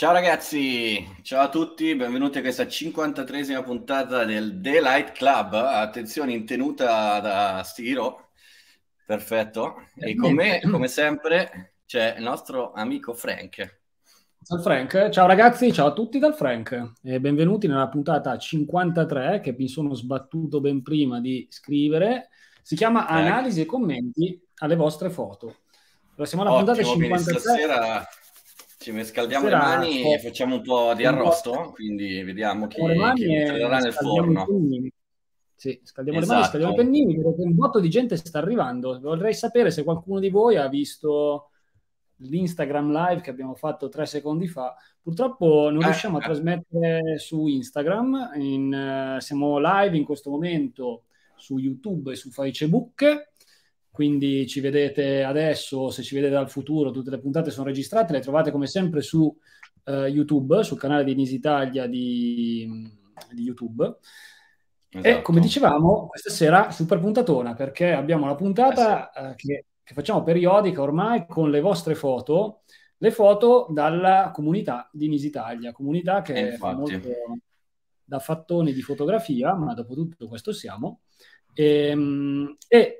Ciao ragazzi, ciao a tutti, benvenuti a questa 53esima puntata del Daylight Club. Attenzione, in tenuta da Stiro, perfetto. E con me, come sempre, c'è il nostro amico Frank. Ciao Frank, ciao ragazzi, ciao a tutti dal Frank e benvenuti nella puntata 53 che mi sono sbattuto ben prima di scrivere. Si chiama Frank. Ecco. Analisi e commenti alle vostre foto. Siamo alla puntata 53. Stasera ci scaldiamo Sera, le mani e facciamo un po' di arrosto, quindi vediamo chi, chi entrerà nel forno. Sì, scaldiamo esatto. le mani, esatto. scaldiamo i pennini, perché un botto di gente sta arrivando. Vorrei sapere se qualcuno di voi ha visto l'Instagram live che abbiamo fatto tre secondi fa. Purtroppo non eh. riusciamo a trasmettere su Instagram, in, uh, siamo live in questo momento su YouTube e su Facebook quindi ci vedete adesso, se ci vedete dal futuro, tutte le puntate sono registrate, le trovate come sempre su eh, YouTube, sul canale di Nisitalia di, di YouTube. Esatto. E come dicevamo, questa sera super puntatona, perché abbiamo la puntata eh, eh che, che facciamo periodica ormai con le vostre foto, le foto dalla comunità di Italia, comunità che è eh, molto da fattoni di fotografia, ma dopo tutto questo siamo. Ehm, e, e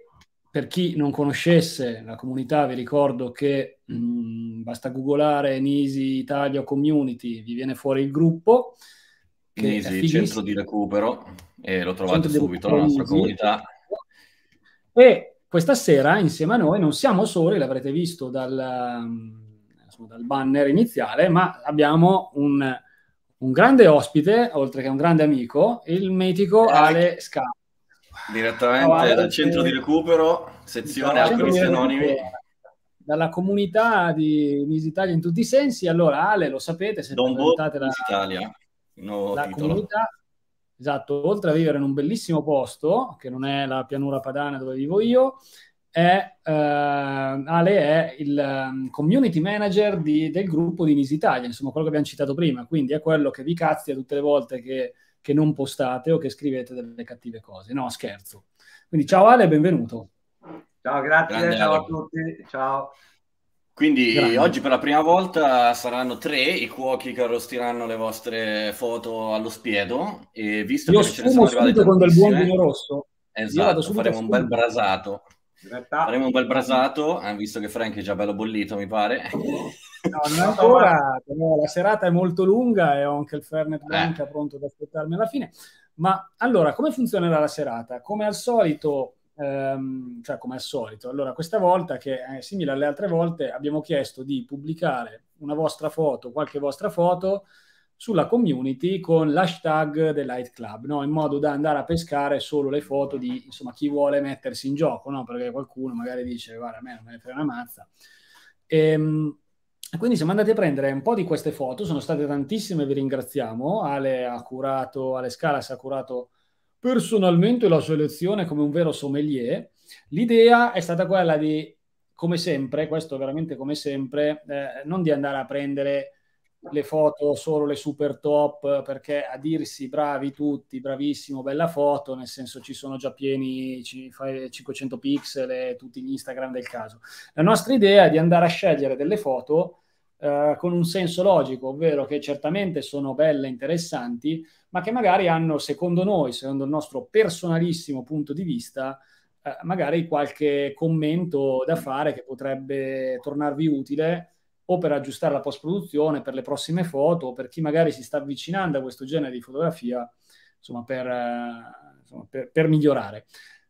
per chi non conoscesse la comunità, vi ricordo che mh, mm, basta googolare Nisi Italia Community, vi viene fuori il gruppo. Nisi, centro di recupero, e lo trovate subito nella nostra comunità. E questa sera, insieme a noi, non siamo soli, l'avrete visto dal, insomma, dal banner iniziale, ma abbiamo un, un grande ospite, oltre che un grande amico, il metico Ale Scala. Direttamente dal eh, centro di recupero, sezione Alcolisti Anonimi. Dalla comunità di Miss Italia in tutti i sensi. Allora, Ale, lo sapete, se Don presentate la, Italia, la comunità, esatto, oltre a vivere in un bellissimo posto, che non è la pianura padana dove vivo io, è, eh, Ale è il ehm, community manager di, del gruppo di Miss Italia, insomma quello che abbiamo citato prima, quindi è quello che vi cazzia tutte le volte che che non postate o che scrivete delle cattive cose. No, scherzo. Quindi ciao Ale, benvenuto. Ciao, grazie, Grande ciao Ale. a tutti. Ciao. Quindi Grande. oggi per la prima volta saranno tre i cuochi che arrostiranno le vostre foto allo spiedo e visto Io che ce ne sono arrivate con del buon vino rosso. Esatto, faremo un bel brasato realtà... Faremo un bel brasato, eh, visto che Frank è già bello bollito, mi pare. No, non ancora, però la serata è molto lunga e ho anche il Fernet Branca eh. pronto ad aspettarmi alla fine. Ma allora, come funzionerà la serata? Come al solito, ehm, cioè come al solito, allora questa volta, che è simile alle altre volte, abbiamo chiesto di pubblicare una vostra foto, qualche vostra foto, sulla community con l'hashtag Light Club, no? in modo da andare a pescare solo le foto di insomma, chi vuole mettersi in gioco, no? perché qualcuno magari dice guarda a me non me ne frega una mazza. Ehm, e, quindi siamo andati a prendere un po' di queste foto, sono state tantissime, vi ringraziamo, Ale ha curato, Ale Scalas ha curato personalmente la selezione come un vero sommelier. L'idea è stata quella di, come sempre, questo veramente come sempre, eh, non di andare a prendere le foto solo le super top perché a dirsi bravi tutti, bravissimo, bella foto, nel senso ci sono già pieni 500 pixel e tutti gli Instagram del caso. La nostra idea è di andare a scegliere delle foto eh, con un senso logico, ovvero che certamente sono belle, interessanti, ma che magari hanno, secondo noi, secondo il nostro personalissimo punto di vista, eh, magari qualche commento da fare che potrebbe tornarvi utile o per aggiustare la post-produzione per le prossime foto o per chi magari si sta avvicinando a questo genere di fotografia, insomma, per, eh, insomma, per, per migliorare.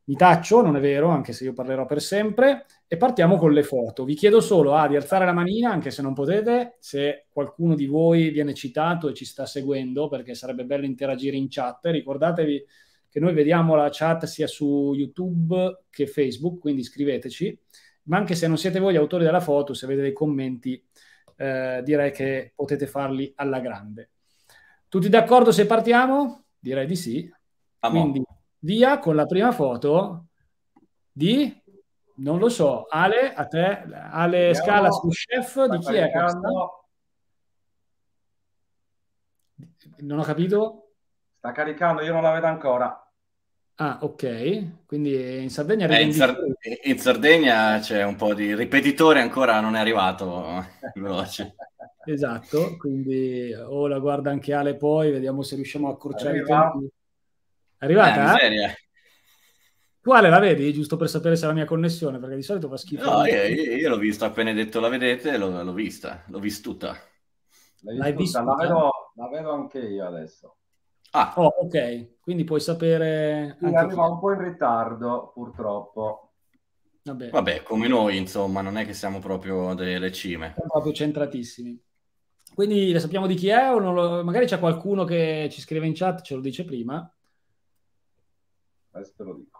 Mi taccio, non è vero, anche se io parlerò per sempre, e partiamo con le foto. Vi chiedo solo ah, di alzare la manina, anche se non potete, se qualcuno di voi viene citato e ci sta seguendo, perché sarebbe bello interagire in chat. Ricordatevi che noi vediamo la chat sia su YouTube che Facebook, quindi iscriveteci ma anche se non siete voi gli autori della foto, se avete dei commenti, eh, direi che potete farli alla grande. Tutti d'accordo se partiamo? Direi di sì. Amor. Quindi via con la prima foto di, non lo so, Ale, a te, Ale Scala su chef, di chi è questa? Non ho capito? Sta caricando, io non la vedo ancora. Ah, ok, quindi in Sardegna... Eh, in, Sard- in, Sardegna c'è un po' di ripetitore ancora, non è arrivato veloce. esatto, quindi o oh, la guarda anche Ale poi, vediamo se riusciamo a accorciare Arriva. i tempi. Eh, arrivata? Eh, quale la vedi, giusto per sapere se è la mia connessione, perché di solito fa schifo. No, io, io, io l'ho vista appena detto la vedete, l'ho, l'ho vista, l'ho vistuta. L'hai, L'hai vistuta? La, vedo, la vedo anche io adesso. Ah, oh, ok, quindi puoi sapere... Sì, arriva un po' in ritardo, purtroppo. Vabbè. Vabbè. come noi, insomma, non è che siamo proprio delle cime. Siamo proprio centratissimi. Quindi le sappiamo di chi è o lo... magari c'è qualcuno che ci scrive in chat, ce lo dice prima. Adesso te lo dico.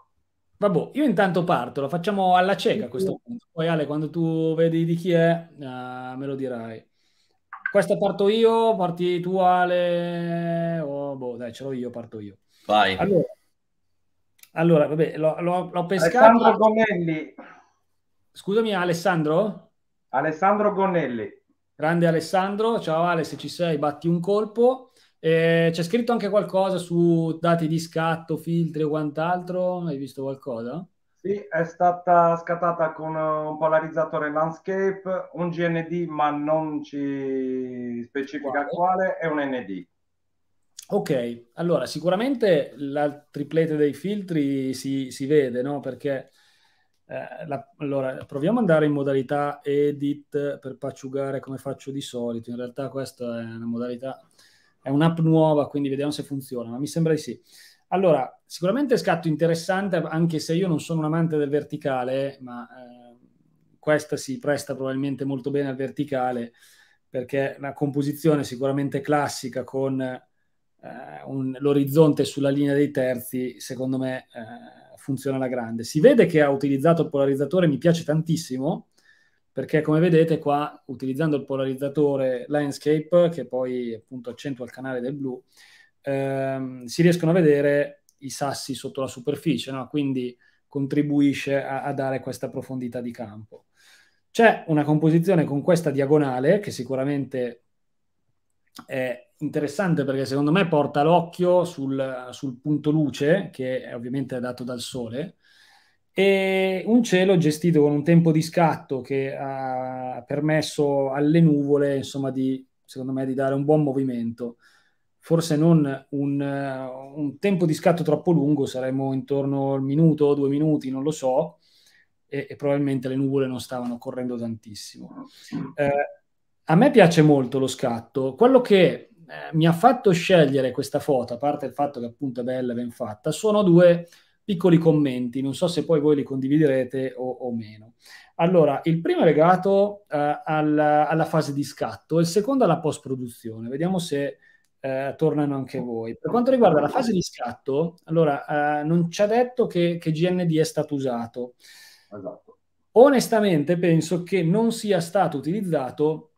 Vabbè, io intanto parto, lo facciamo alla cieca a questo punto. Poi Ale, quando tu vedi di chi è, uh, me lo dirai. Questa parto io, parti tu Ale, oh, boh, dai, ce l'ho io, parto io. Vai. Allora, allora vabbè, l'ho, l'ho, l'ho pescato... Alessandro Gonnelli. Scusami, Alessandro? Alessandro Gonnelli. Grande Alessandro, ciao Ale, se ci sei batti un colpo. Eh, c'è scritto anche qualcosa su dati di scatto, filtri o quant'altro? Hai visto qualcosa? Sì, è stata scattata con un polarizzatore landscape, un GND ma non ci specifica quale, è un ND. Ok, allora sicuramente la triplete dei filtri si, si vede, no? Perché eh, la, allora proviamo ad andare in modalità edit per pacciugare come faccio di solito. In realtà questa è una modalità, è un'app nuova, quindi vediamo se funziona, ma mi sembra di sì. Allora, sicuramente scatto interessante, anche se io non sono un amante del verticale, ma eh, questa si presta probabilmente molto bene al verticale, perché la composizione sicuramente classica con eh, un, l'orizzonte sulla linea dei terzi, secondo me eh, funziona alla grande. Si vede che ha utilizzato il polarizzatore, mi piace tantissimo, perché come vedete qua, utilizzando il polarizzatore Landscape, che poi appunto accentua il canale del blu, ehm, si riescono a vedere i sassi sotto la superficie, no? quindi contribuisce a, a dare questa profondità di campo. C'è una composizione con questa diagonale che sicuramente è interessante perché secondo me porta l'occhio sul, sul, punto luce, che è ovviamente dato dal sole, e un cielo gestito con un tempo di scatto che ha permesso alle nuvole, insomma, di, secondo me, di dare un buon movimento forse non un, eh, un, tempo di scatto troppo lungo, saremmo intorno al minuto, o due minuti, non lo so, e, e probabilmente le nuvole non stavano correndo tantissimo. Eh, a me piace molto lo scatto, quello che eh, mi ha fatto scegliere questa foto, a parte il fatto che appunto è bella e ben fatta, sono due piccoli commenti, non so se poi voi li condividerete o, o meno. Allora, il primo è legato eh, alla, alla fase di scatto, il secondo alla post-produzione, vediamo se eh, tornano anche voi. Per quanto riguarda la fase di scatto, allora eh, non ci ha detto che, che, GND è stato usato. Esatto. Onestamente penso che non sia stato utilizzato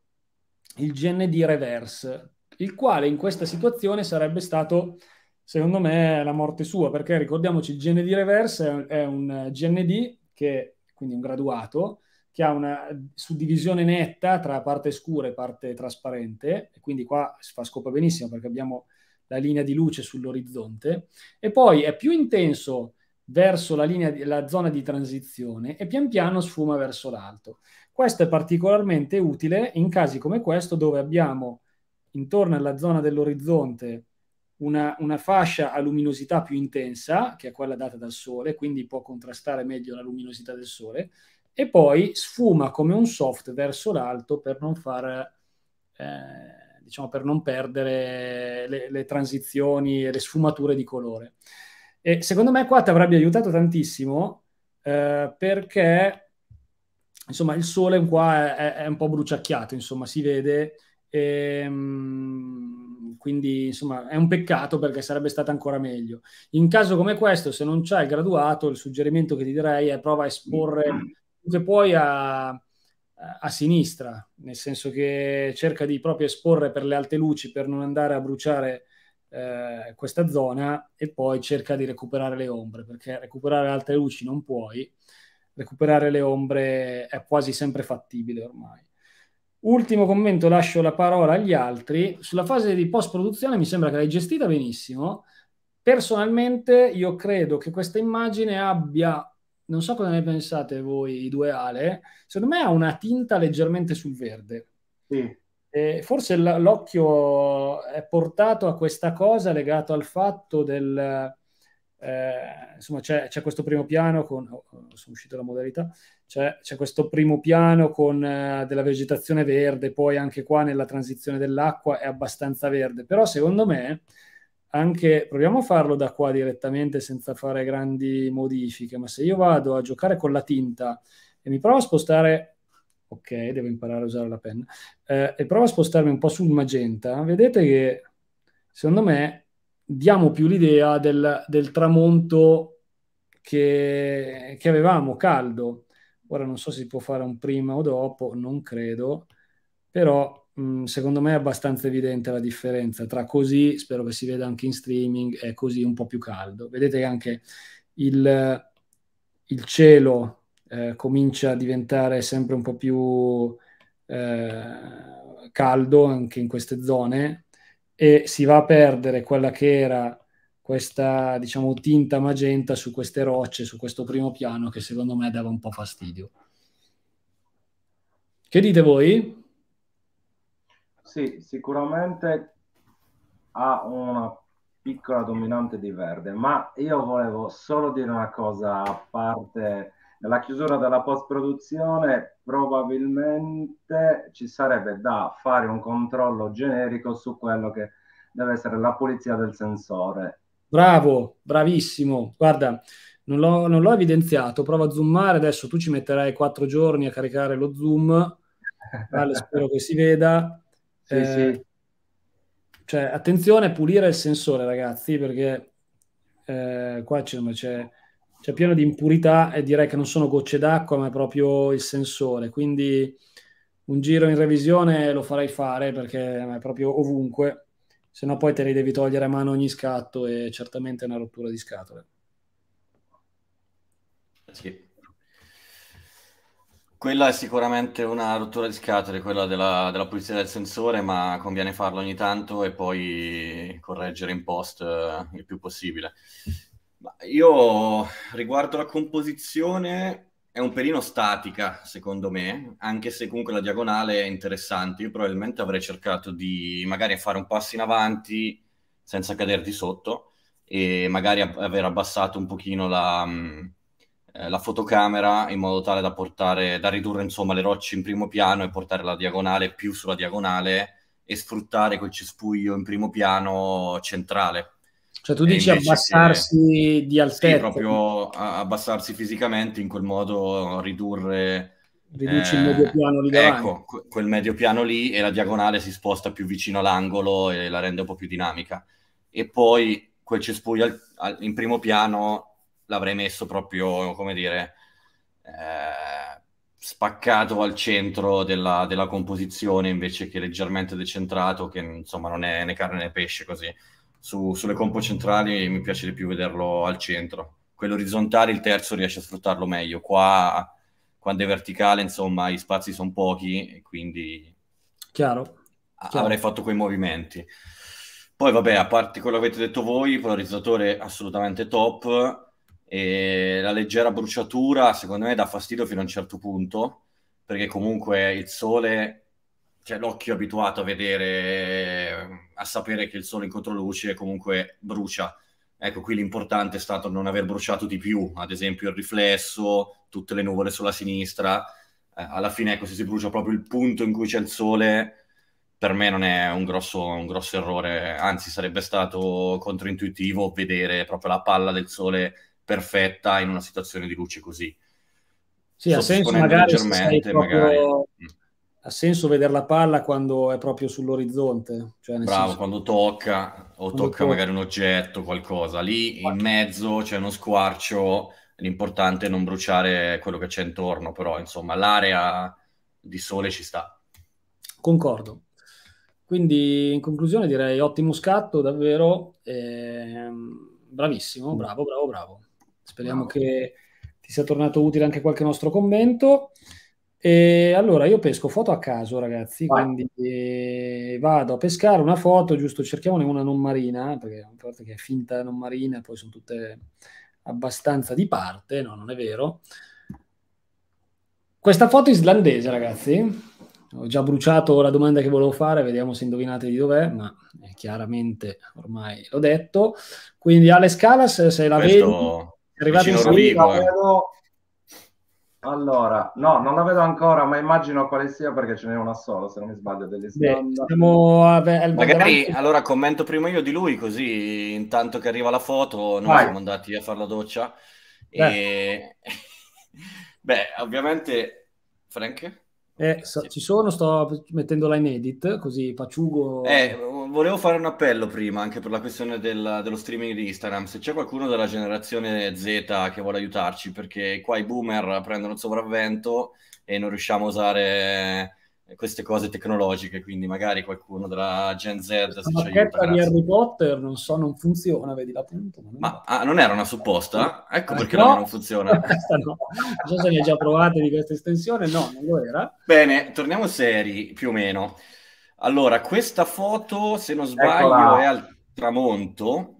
il GND reverse, il quale in questa situazione sarebbe stato, secondo me, la morte sua, perché ricordiamoci il GND reverse è un, è un GND che, quindi un graduato, che ha una suddivisione netta tra parte scura e parte trasparente, e quindi qua si fa scopa benissimo perché abbiamo la linea di luce sull'orizzonte, e poi è più intenso verso la, linea, la zona di transizione e pian piano sfuma verso l'alto. Questo è particolarmente utile in casi come questo dove abbiamo intorno alla zona dell'orizzonte una, una, fascia a luminosità più intensa, che è quella data dal sole, quindi può contrastare meglio la luminosità del sole, e poi sfuma come un soft verso l'alto per non far eh, diciamo per non perdere le, le, transizioni e le sfumature di colore. E secondo me qua ti avrebbe aiutato tantissimo eh, perché insomma il sole qua è, è, un po' bruciacchiato, insomma si vede, e, ehm, quindi insomma è un peccato perché sarebbe stato ancora meglio. In caso come questo, se non c'è il graduato, il suggerimento che ti darei è prova a esporre mm se puoi a, a, sinistra, nel senso che cerca di proprio esporre per le alte luci per non andare a bruciare eh, questa zona e poi cerca di recuperare le ombre, perché recuperare altre luci non puoi, recuperare le ombre è quasi sempre fattibile ormai. Ultimo commento, lascio la parola agli altri. Sulla fase di post-produzione mi sembra che l'hai gestita benissimo. Personalmente io credo che questa immagine abbia non so cosa ne pensate voi i due Ale, secondo me ha una tinta leggermente sul verde. Sì. E forse l- l'occhio è portato a questa cosa legato al fatto del... Eh, insomma, c'è, c'è, questo primo piano con... Oh, oh sono uscito dalla modalità. C'è, c'è, questo primo piano con eh, della vegetazione verde, poi anche qua nella transizione dell'acqua è abbastanza verde, però secondo me anche proviamo a farlo da qua direttamente senza fare grandi modifiche, ma se io vado a giocare con la tinta e mi provo a spostare, ok, devo imparare a usare la penna, eh, e provo a spostarmi un po' sul magenta, vedete che secondo me diamo più l'idea del, del tramonto che, che avevamo caldo. Ora non so se si può fare un prima o dopo, non credo, però Mm, secondo me è abbastanza evidente la differenza tra così, spero che si veda anche in streaming, e così un po' più caldo. Vedete che anche il, il cielo eh, comincia a diventare sempre un po' più eh, caldo anche in queste zone e si va a perdere quella che era questa diciamo tinta magenta su queste rocce, su questo primo piano che secondo me dava un po' fastidio. Che dite voi? Sì, sicuramente ha una piccola dominante di verde, ma io volevo solo dire una cosa a parte la chiusura della post-produzione probabilmente ci sarebbe da fare un controllo generico su quello che deve essere la pulizia del sensore. Bravo, bravissimo. Guarda, non l'ho, non l'ho evidenziato, prova a zoomare, adesso tu ci metterai quattro giorni a caricare lo zoom, vale, spero che si veda. Sì, eh, sì. Cioè, attenzione, a pulire il sensore, ragazzi, perché eh, qua c'è, c'è, c'è pieno di impurità e direi che non sono gocce d'acqua, ma è proprio il sensore. Quindi un giro in revisione lo farei fare perché è proprio ovunque, se no poi te li devi togliere a mano ogni scatto e certamente è una rottura di scatole. Sì. Quella è sicuramente una rottura di scatole, quella della, della, pulizia del sensore, ma conviene farlo ogni tanto e poi correggere in post eh, il più possibile. Ma io riguardo la composizione è un pelino statica, secondo me, anche se comunque la diagonale è interessante. Io probabilmente avrei cercato di magari fare un passo in avanti senza di sotto e magari aver abbassato un pochino la eh, la fotocamera in modo tale da portare, da ridurre insomma le rocce in primo piano e portare la diagonale più sulla diagonale e sfruttare quel cespuglio in primo piano centrale. Cioè tu dici abbassarsi che, di altezza? Sì, proprio abbassarsi fisicamente, in quel modo ridurre... Riduci eh, il medio piano lì davanti. Ecco, quel medio piano lì e la diagonale si sposta più vicino all'angolo e la rende un po' più dinamica. E poi quel cespuglio al, al, in primo piano l'avrei messo proprio, come dire, eh, spaccato al centro della, della, composizione invece che leggermente decentrato, che insomma non è né carne né pesce così. Su, sulle compo centrali mi piace di più vederlo al centro. Quello orizzontale, il terzo, riesce a sfruttarlo meglio. Qua, quando è verticale, insomma, gli spazi sono pochi e quindi... Chiaro. Chiaro. Avrei fatto quei movimenti. Poi vabbè, a parte quello che avete detto voi, polarizzatore assolutamente top e la leggera bruciatura, secondo me, dà fastidio fino a un certo punto, perché comunque il sole, cioè l'occhio è abituato a vedere, a sapere che il sole incontro luce comunque brucia. Ecco, qui l'importante è stato non aver bruciato di più, ad esempio il riflesso, tutte le nuvole sulla sinistra. Eh, alla fine, ecco, se si brucia proprio il punto in cui c'è il sole, per me non è un grosso, un grosso errore, anzi sarebbe stato controintuitivo vedere proprio la palla del sole perfetta in una situazione di luce così. Sì, ha senso magari, proprio... magari, mm. Ha senso vedere la palla quando è proprio sull'orizzonte. Cioè Bravo, senso... quando tocca o quando tocca può... magari un oggetto, qualcosa. Lì in mezzo c'è uno squarcio, l'importante è non bruciare quello che c'è intorno, però insomma l'area di sole ci sta. Concordo. Quindi in conclusione direi ottimo scatto, davvero. Eh, bravissimo, bravo, bravo, bravo. Speriamo che ti sia tornato utile anche qualche nostro commento. E allora io pesco foto a caso, ragazzi. Vai. Quindi eh, vado a pescare una foto, giusto? Cerchiamone una non marina, perché a parte che è finta non marina, poi sono tutte abbastanza di parte, no? Non è vero. Questa foto è islandese, ragazzi. Ho già bruciato la domanda che volevo fare, vediamo se indovinate di dov'è, ma eh, chiaramente ormai l'ho detto. Quindi, Alex Calas, se la Questo... vedi arrivato in Serie A. Eh. Allora, no, non la vedo ancora, ma immagino quale sia perché ce n'è una sola, se non mi sbaglio, dell'Islanda. Beh, Magari allora commento prima io di lui, così intanto che arriva la foto, noi Vai. siamo andati a fare la doccia. Beh. E... Beh, ovviamente, Frank? Eh, so, ci sono, sto mettendola in edit, così paciugo. Eh, volevo fare un appello prima anche per la questione del, dello streaming di Instagram. Se c'è qualcuno della generazione Z che vuole aiutarci, perché qua i boomer prendono il sopravvento e non riusciamo a usare eh, queste cose tecnologiche, quindi magari qualcuno della Gen Z se ci di Harry Potter, non so, non funziona, vedi l'appunto. Ma ah, non era una supposta? Ecco eh, perché no. non funziona. no. Non so se ne hai già provate di questa estensione, no, non lo era. Bene, torniamo seri, più o meno. Allora, questa foto, se non sbaglio, Eccola. è al tramonto.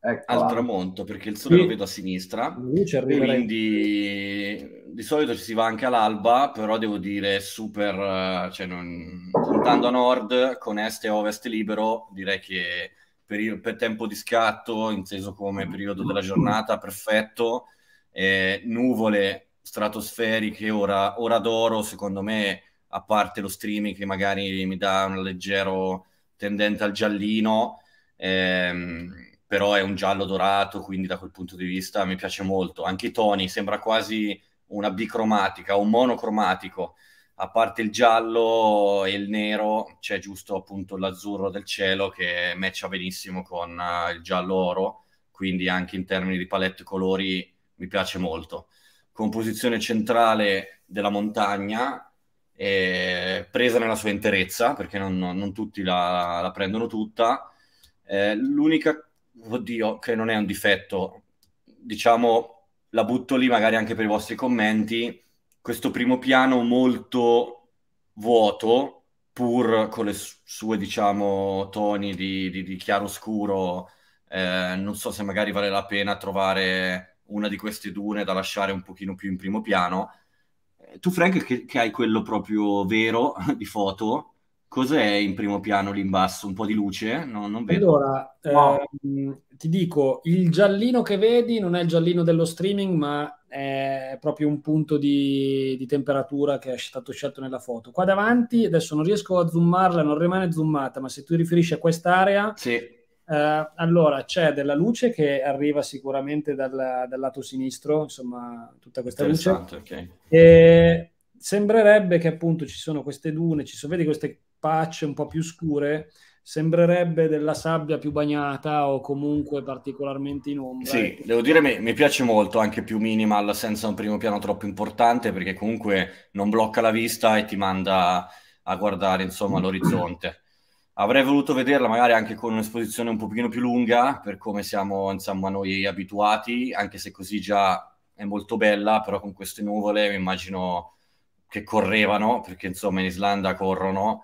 Eccola. Al tramonto, perché il sole sì. lo vedo a sinistra. Quindi di solito ci si va anche all'alba, però devo dire super, eh, cioè non, puntando a nord con est e ovest libero, direi che per, per tempo di scatto, inteso come periodo della giornata, perfetto, eh, nuvole stratosferiche, ora, ora d'oro, secondo me, a parte lo streaming che magari mi dà un leggero tendente al giallino, ehm, però è un giallo dorato, quindi da quel punto di vista mi piace molto. Anche i toni, sembra quasi una bicromatica, un monocromatico, a parte il giallo e il nero, c'è giusto appunto l'azzurro del cielo che matcha benissimo con uh, il giallo oro, quindi anche in termini di palette colori mi piace molto. Composizione centrale della montagna, eh, presa nella sua interezza, perché non, non tutti la, la, prendono tutta. Eh, l'unica, oddio, che non è un difetto, diciamo la butto lì magari anche per i vostri commenti, questo primo piano molto vuoto, pur con le sue, diciamo, toni di, di, di chiaro eh, non so se magari vale la pena trovare una di queste dune da lasciare un pochino più in primo piano. Eh, tu Frank che, che hai quello proprio vero di foto, cos'è in primo piano lì in basso? Un po' di luce? No, non vedo. Allora, wow. ehm, ti dico, il giallino che vedi non è il giallino dello streaming, ma è proprio un punto di, di temperatura che è stato scelto nella foto. Qua davanti, adesso non riesco a zoomarla, non rimane zoomata, ma se tu riferisci a quest'area... Sì. Eh, allora, c'è della luce che arriva sicuramente dal, dal lato sinistro, insomma, tutta questa luce. Okay. E sembrerebbe che appunto ci sono queste dune, ci sono, vedi queste patch un po' più scure, sembrerebbe della sabbia più bagnata o comunque particolarmente in ombra. Sì, devo dire mi, mi piace molto anche più minimal senza un primo piano troppo importante perché comunque non blocca la vista e ti manda a guardare insomma l'orizzonte. Avrei voluto vederla magari anche con un'esposizione un pochino più lunga per come siamo insomma noi abituati, anche se così già è molto bella, però con queste nuvole mi immagino che correvano, perché insomma in Islanda corrono,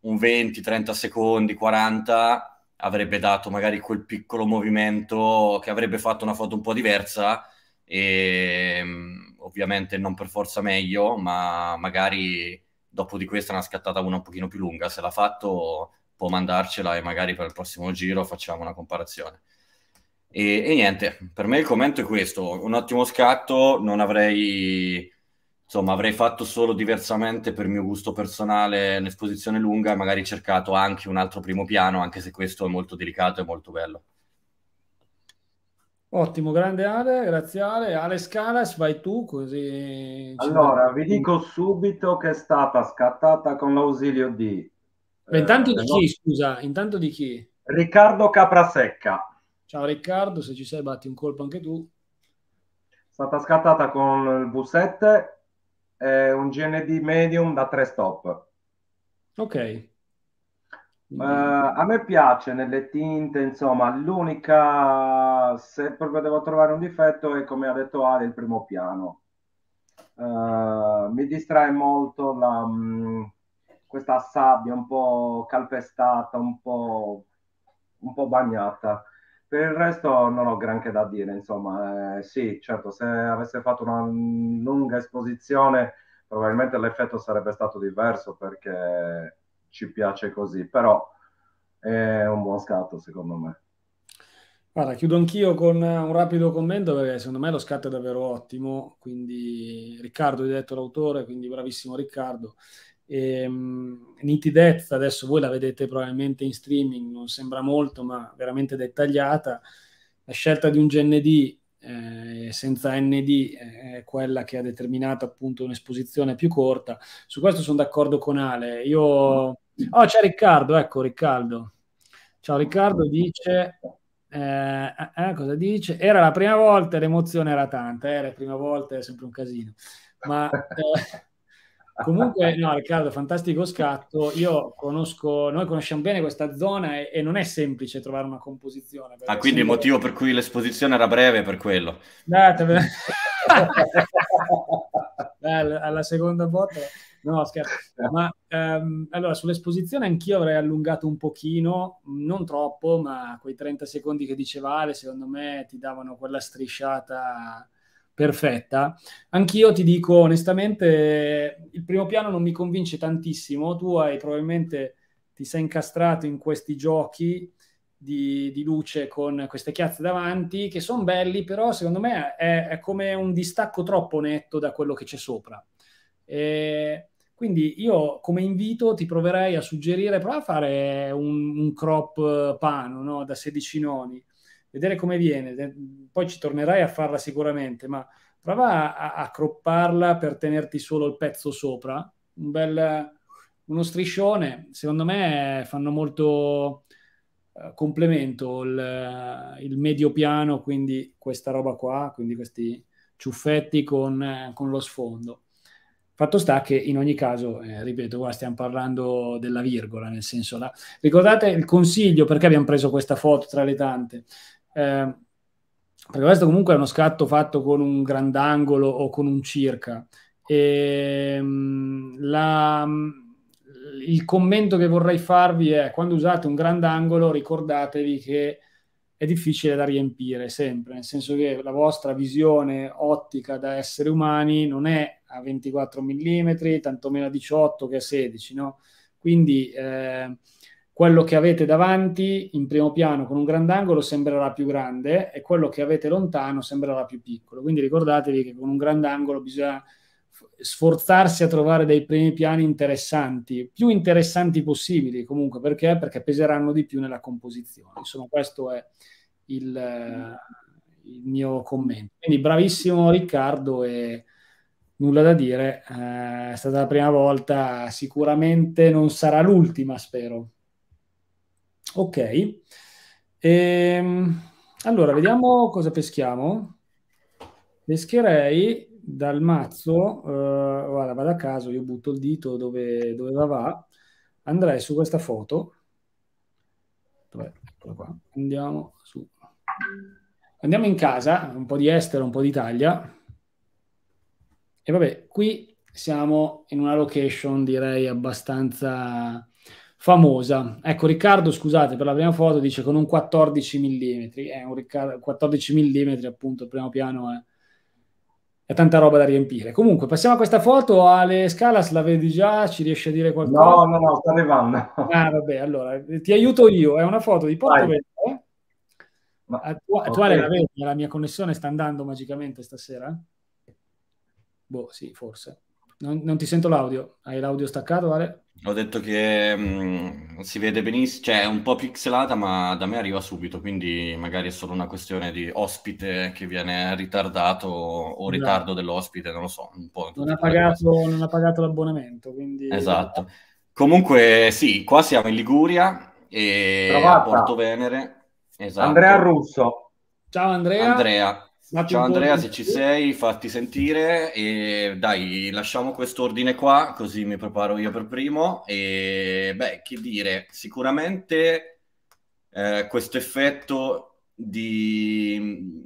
un 20, 30 secondi, 40 avrebbe dato magari quel piccolo movimento che avrebbe fatto una foto un po' diversa e mm, ovviamente non per forza meglio, ma magari dopo di questa una scattata una un pochino più lunga, se l'ha fatto può mandarcela e magari per il prossimo giro facciamo una comparazione. E, e niente, per me il commento è questo, un ottimo scatto, non avrei insomma avrei fatto solo diversamente per mio gusto personale l'esposizione lunga e magari cercato anche un altro primo piano, anche se questo è molto delicato e molto bello. Ottimo, grande Ale, grazie Ale. Ale Scalas, vai tu così... Allora, vi dico subito che è stata scattata con l'ausilio di... Beh, intanto eh, di chi, no? scusa, intanto di chi? Riccardo Caprasecca. Ciao Riccardo, se ci sei batti un colpo anche tu. È stata scattata con il V7 è un GND medium da tre stop. Ok. Uh, a me piace nelle tinte, insomma, l'unica, se proprio devo trovare un difetto, è come ha detto Ale, il primo piano. Uh, mi distrae molto la, mh, mm, questa sabbia un po' calpestata, un po', un po bagnata. Per il resto non ho granché da dire, insomma, eh, sì, certo, se avesse fatto una lunga esposizione probabilmente l'effetto sarebbe stato diverso perché ci piace così, però è un buon scatto secondo me. Guarda, chiudo anch'io con un rapido commento perché secondo me lo scatto è davvero ottimo, quindi Riccardo è detto l'autore, quindi bravissimo Riccardo. Ehm, nitidezza, adesso voi la vedete probabilmente in streaming, non sembra molto, ma veramente dettagliata. La scelta di un GND eh, senza ND eh, è quella che ha determinato appunto un'esposizione più corta. Su questo sono d'accordo con Ale. Io... Oh, c'è Riccardo, ecco Riccardo. Ciao Riccardo, dice... Eh, eh, eh cosa dice? Era la prima volta, l'emozione era tanta, eh, era la prima volta, è sempre un casino. Ma... Comunque, no, Riccardo, fantastico scatto. Io conosco, noi conosciamo bene questa zona e, e non è semplice trovare una composizione. Ah, quindi il motivo per cui l'esposizione era breve è per quello. Date, esatto, per... Eh, alla seconda botta. No, scherzo. Ma ehm, allora, sull'esposizione anch'io avrei allungato un pochino, non troppo, ma quei 30 secondi che diceva Ale, secondo me ti davano quella strisciata perfetta. Anch'io ti dico onestamente, il primo piano non mi convince tantissimo, tu hai probabilmente ti sei incastrato in questi giochi di, di luce con queste chiazze davanti, che sono belli, però secondo me è, è, come un distacco troppo netto da quello che c'è sopra. E quindi io come invito ti proverei a suggerire, prova a fare un, un crop eh, pano no? da 16 noni, vedere come viene, poi ci tornerai a farla sicuramente, ma prova a, a cropparla per tenerti solo il pezzo sopra, un bel, uno striscione, secondo me fanno molto eh, complemento il, il, medio piano, quindi questa roba qua, quindi questi ciuffetti con, con lo sfondo. Fatto sta che in ogni caso, eh, ripeto, qua stiamo parlando della virgola, nel senso là. Ricordate il consiglio, perché abbiamo preso questa foto tra le tante? eh, perché questo comunque è uno scatto fatto con un grandangolo o con un circa. E, ehm, la, mm, il commento che vorrei farvi è quando usate un grandangolo ricordatevi che è difficile da riempire sempre, nel senso che la vostra visione ottica da esseri umani non è a 24 mm, tantomeno a 18 che a 16, no? Quindi eh, quello che avete davanti in primo piano con un grandangolo sembrerà più grande e quello che avete lontano sembrerà più piccolo. Quindi ricordatevi che con un grandangolo bisogna sforzarsi a trovare dei primi piani interessanti, più interessanti possibili comunque, perché? Perché peseranno di più nella composizione. Insomma, questo è il, il mio commento. Quindi bravissimo Riccardo e nulla da dire, eh, è stata la prima volta, sicuramente non sarà l'ultima, spero. Ok. Ehm, allora, vediamo cosa peschiamo. Pescherei dal mazzo, eh, guarda, vado a caso, io butto il dito dove, dove va, va, andrei su questa foto. qua. Andiamo su. Andiamo in casa, un po' di estero, un po' d'Italia. E vabbè, qui siamo in una location direi abbastanza famosa. Ecco, Riccardo, scusate per la prima foto, dice con un 14 mm. È un Riccardo, 14 mm, appunto, il primo piano è, è, tanta roba da riempire. Comunque, passiamo a questa foto. Ale Scalas, la vedi già? Ci riesci a dire qualcosa? No, no, no, sta arrivando. Ah, vabbè, allora, ti aiuto io. È una foto di Porto Vecchio. Ma, okay. la La mia connessione sta andando magicamente stasera? Boh, sì, forse. Non, non ti sento l'audio. Hai l'audio staccato, Ale? Ho detto che mh, mm, si vede benissimo, cioè è un po' pixelata, ma da me arriva subito, quindi magari è solo una questione di ospite che viene ritardato o esatto. ritardo dell'ospite, non lo so. Un po non, ha pagato, non ha pagato l'abbonamento, quindi... Esatto. Comunque sì, qua siamo in Liguria e Provata. a Porto Venere. Esatto. Andrea Russo. Ciao Andrea. Andrea. Ciao Andrea, se ci sei, fatti sentire e dai, lasciamo questo ordine qua, così mi preparo io per primo. E beh, che dire, sicuramente eh, questo effetto di mm,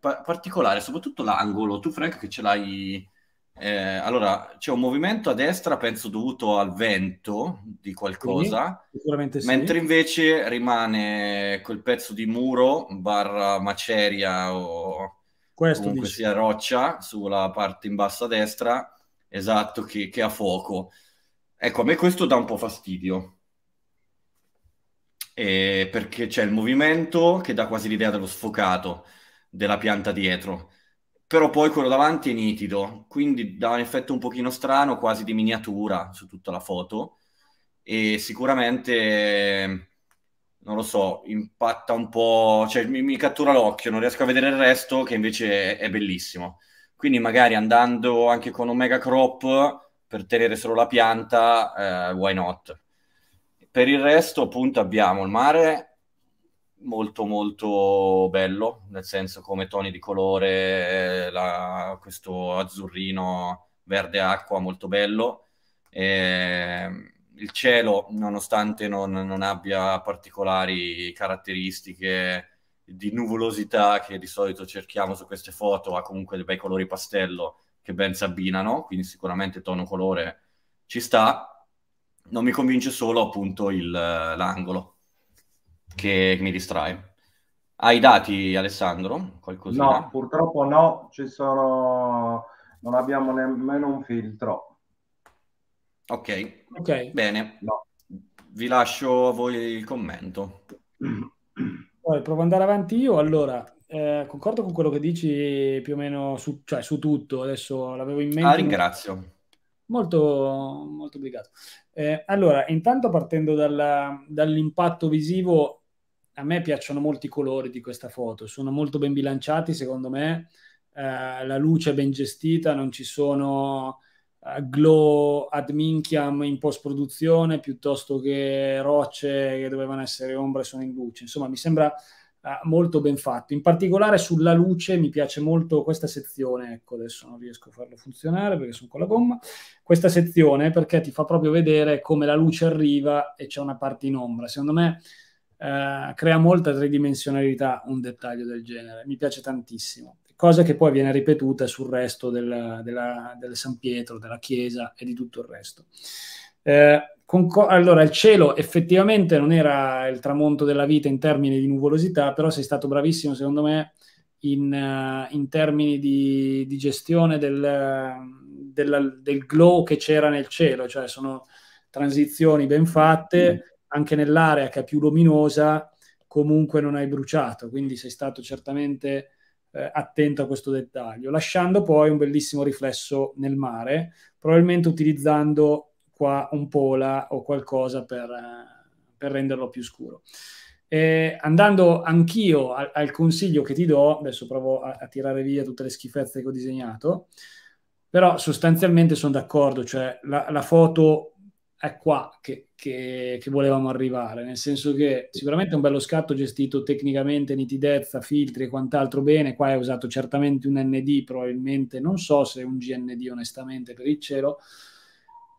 pa- particolare, soprattutto l'angolo, tu Frank che ce l'hai eh, allora, c'è un movimento a destra, penso dovuto al vento di qualcosa, Quindi, mentre sì. invece rimane quel pezzo di muro, barra maceria o Questo comunque dice. sia roccia sulla parte in basso a destra, esatto, che, che ha fuoco. Ecco, a me questo dà un po' fastidio. Eh, perché c'è il movimento che dà quasi l'idea dello sfocato della pianta dietro però poi quello davanti è nitido, quindi dà un effetto un pochino strano, quasi di miniatura su tutta la foto e sicuramente non lo so, impatta un po', cioè mi, mi, cattura l'occhio, non riesco a vedere il resto che invece è, è bellissimo. Quindi magari andando anche con un mega crop per tenere solo la pianta, eh, why not? Per il resto appunto abbiamo il mare molto molto bello, nel senso come toni di colore, eh, la, questo azzurrino verde acqua molto bello. E ehm, il cielo, nonostante non, non, abbia particolari caratteristiche di nuvolosità che di solito cerchiamo su queste foto, ha comunque dei bei colori pastello che ben si abbinano, quindi sicuramente tono colore ci sta. Non mi convince solo appunto l'angolo che, mi distrae. Hai dati, Alessandro? Qualcosina? No, purtroppo no, ci sono... non abbiamo nemmeno un filtro. Ok, okay. bene. No. Vi lascio a voi il commento. Poi, provo ad andare avanti io. Allora, eh, concordo con quello che dici più o meno su, cioè, su tutto. Adesso l'avevo in mente. Ah, ringrazio. Molto, molto obbligato. Eh, allora, intanto partendo dalla, dall'impatto visivo, a me piacciono molti colori di questa foto, sono molto ben bilanciati secondo me, eh, la luce è ben gestita, non ci sono eh, glow ad minchiam in post-produzione piuttosto che rocce che dovevano essere ombre sono in luce, insomma mi sembra eh, molto ben fatto. In particolare sulla luce mi piace molto questa sezione, ecco adesso non riesco a farlo funzionare perché sono con la gomma, questa sezione perché ti fa proprio vedere come la luce arriva e c'è una parte in ombra, secondo me eh, crea molta tridimensionalità un dettaglio del genere, mi piace tantissimo, cosa che poi viene ripetuta sul resto del, della, del San Pietro, della chiesa e di tutto il resto. Eh, Co- allora, il cielo effettivamente non era il tramonto della vita in termini di nuvolosità, però sei stato bravissimo, secondo me, in, uh, in termini di, di gestione del, della, del, glow che c'era nel cielo, cioè sono transizioni ben fatte, mm anche nell'area che è più luminosa comunque non hai bruciato, quindi sei stato certamente eh, attento a questo dettaglio, lasciando poi un bellissimo riflesso nel mare, probabilmente utilizzando qua un pola o qualcosa per, eh, per renderlo più scuro. E andando anch'io al, al, consiglio che ti do, adesso provo a, a, tirare via tutte le schifezze che ho disegnato, però sostanzialmente sono d'accordo, cioè la, la foto è qua che, che, che, volevamo arrivare, nel senso che sicuramente è un bello scatto gestito tecnicamente, nitidezza, filtri e quant'altro bene, qua è usato certamente un ND, probabilmente non so se è un GND onestamente per il cielo,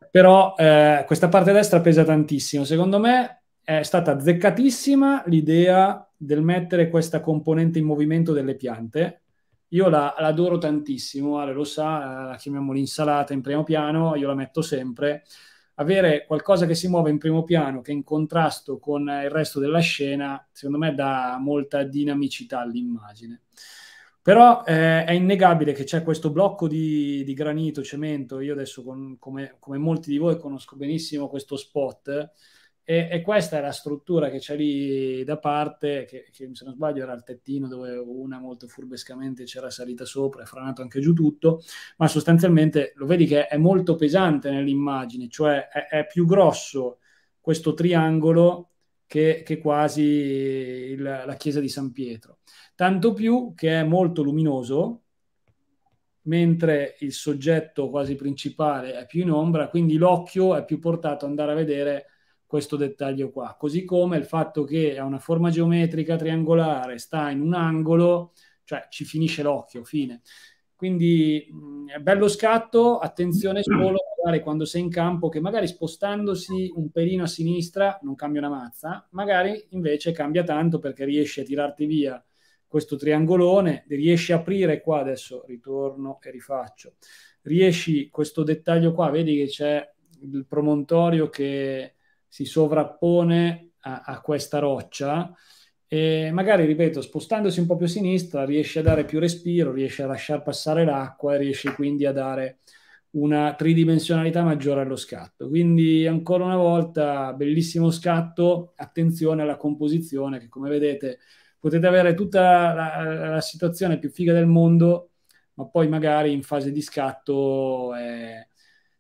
però eh, questa parte destra pesa tantissimo, secondo me è stata azzeccatissima l'idea del mettere questa componente in movimento delle piante, io la, la adoro tantissimo, Ale lo sa, eh, la chiamiamo l'insalata in primo piano, io la metto sempre, avere qualcosa che si muove in primo piano, che è in contrasto con eh, il resto della scena, secondo me dà molta dinamicità all'immagine. Però eh, è innegabile che c'è questo blocco di, di granito, cemento. Io adesso, con, come, come molti di voi, conosco benissimo questo spot e, e, questa è la struttura che c'è lì da parte, che, che, se non sbaglio era il tettino dove una molto furbescamente c'era salita sopra e franato anche giù tutto, ma sostanzialmente lo vedi che è molto pesante nell'immagine, cioè è, è più grosso questo triangolo che, che quasi il, la chiesa di San Pietro, tanto più che è molto luminoso, mentre il soggetto quasi principale è più in ombra, quindi l'occhio è più portato ad andare a vedere questo dettaglio qua. Così come il fatto che ha una forma geometrica triangolare, sta in un angolo, cioè ci finisce l'occhio, fine. Quindi mm, è bello scatto, attenzione solo magari quando sei in campo che magari spostandosi un pelino a sinistra non cambia una mazza, magari invece cambia tanto perché riesci a tirarti via questo triangolone, riesci a aprire qua adesso, ritorno e rifaccio. Riesci questo dettaglio qua, vedi che c'è il promontorio che si sovrappone a, a questa roccia e magari, ripeto, spostandosi un po' più a sinistra riesce a dare più respiro, riesce a lasciar passare l'acqua e riesce quindi a dare una tridimensionalità maggiore allo scatto. Quindi ancora una volta bellissimo scatto, attenzione alla composizione che come vedete potete avere tutta la, la, la situazione più figa del mondo, ma poi magari in fase di scatto è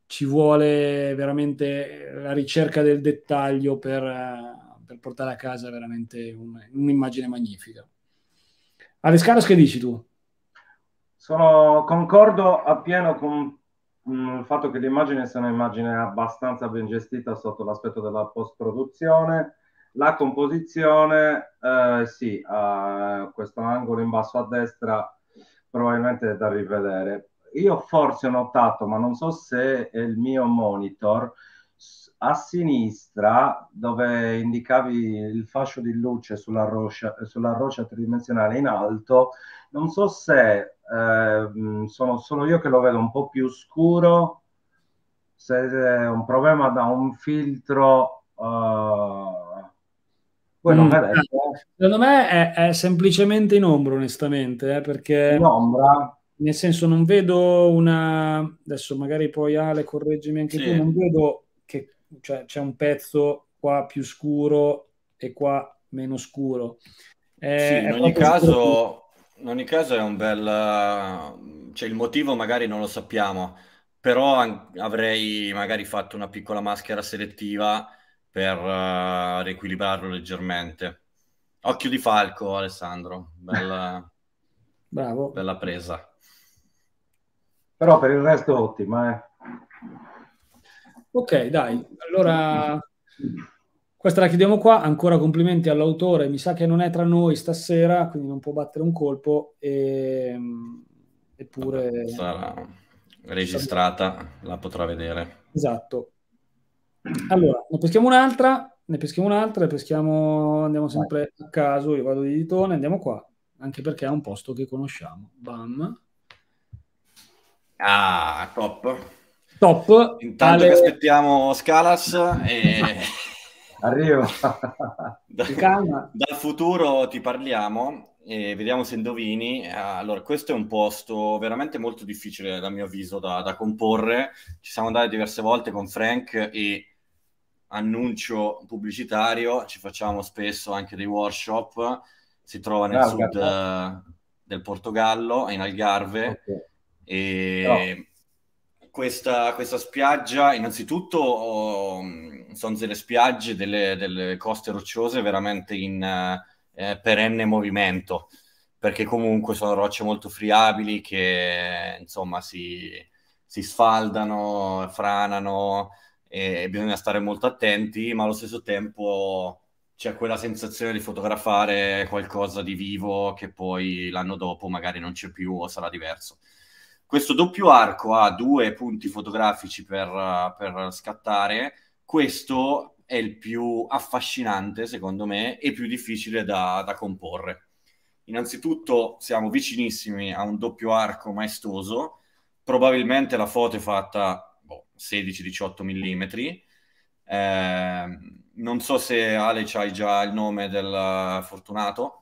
ci vuole veramente eh, la ricerca del dettaglio per, eh, per portare a casa veramente un, un'immagine magnifica. Alescaros, che dici tu? Sono concordo appieno con mm, il fatto che l'immagine sia un'immagine abbastanza ben gestita sotto l'aspetto della post-produzione. La composizione, eh, sì, eh, questo angolo in basso a destra probabilmente è da rivedere io forse ho notato, ma non so se è il mio monitor, a sinistra, dove indicavi il fascio di luce sulla roccia, sulla roccia tridimensionale in alto, non so se eh, sono solo io che lo vedo un po' più scuro, se è un problema da un filtro... Uh, Mm. Secondo me è, è, semplicemente in ombra, onestamente, eh, perché... In ombra? Nel senso, non vedo una. Adesso magari poi Ale, correggimi anche sì. tu. Non vedo che cioè, c'è un pezzo qua più scuro e qua meno scuro. È, sì, in ogni caso. In ogni caso è un bel... cioè il motivo magari non lo sappiamo, però avrei magari fatto una piccola maschera selettiva per uh, riequilibrarlo leggermente. Occhio di falco, Alessandro. Bella, Bravo. bella presa però per il resto ottima. Eh. Ok, dai, allora questa la chiudiamo qua, ancora complimenti all'autore, mi sa che non è tra noi stasera, quindi non può battere un colpo, e... Ehm, eppure... Sarà registrata, la potrà vedere. Esatto. Allora, ne peschiamo un'altra, ne peschiamo un'altra, ne peschiamo, andiamo sempre a caso, io vado di ditone, andiamo qua, anche perché è un posto che conosciamo. Bam. Ah, top. Top. Intanto alle... che aspettiamo Scalas e... Arrivo. da, dal futuro ti parliamo e vediamo se indovini. Allora, questo è un posto veramente molto difficile, a mio avviso, da, da comporre. Ci siamo andati diverse volte con Frank e annuncio pubblicitario, ci facciamo spesso anche dei workshop, si trova nel ah, sud uh, del Portogallo, in Algarve. Okay. E no. questa, questa, spiaggia, innanzitutto, oh, sono delle spiagge, delle, delle, coste rocciose veramente in eh, perenne movimento, perché comunque sono rocce molto friabili che insomma si, si sfaldano, franano e bisogna stare molto attenti, ma allo stesso tempo c'è quella sensazione di fotografare qualcosa di vivo che poi l'anno dopo magari non c'è più o sarà diverso questo doppio arco ha due punti fotografici per, per scattare, questo è il più affascinante secondo me e più difficile da, da comporre. Innanzitutto siamo vicinissimi a un doppio arco maestoso, probabilmente la foto è fatta boh, 16-18 mm, eh, non so se Ale c'hai già il nome del fortunato.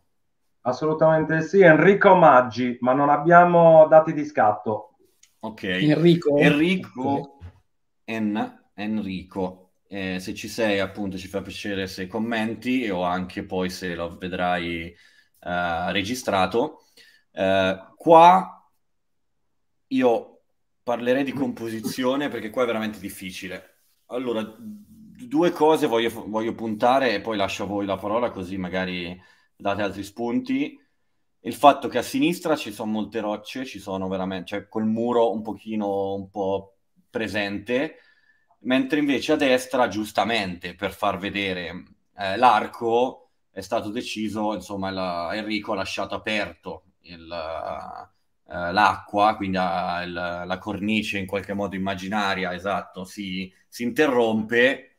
Assolutamente sì, Enrico Maggi, ma non abbiamo dati di scatto. Ok, Enrico. Enrico, en, Enrico. Eh, se ci sei appunto ci fa piacere se commenti o anche poi se lo vedrai eh, registrato. Eh, qua io parlerei di composizione perché qua è veramente difficile. Allora, due cose voglio, voglio puntare e poi lascio a voi la parola così magari date altri spunti. Il fatto che a sinistra ci sono molte rocce, ci sono veramente, cioè col muro un pochino, un po' presente, mentre invece a destra, giustamente, per far vedere eh, l'arco, è stato deciso, insomma, la, Enrico ha lasciato aperto il, eh, eh l'acqua, quindi ha, il, la cornice in qualche modo immaginaria, esatto, si, si interrompe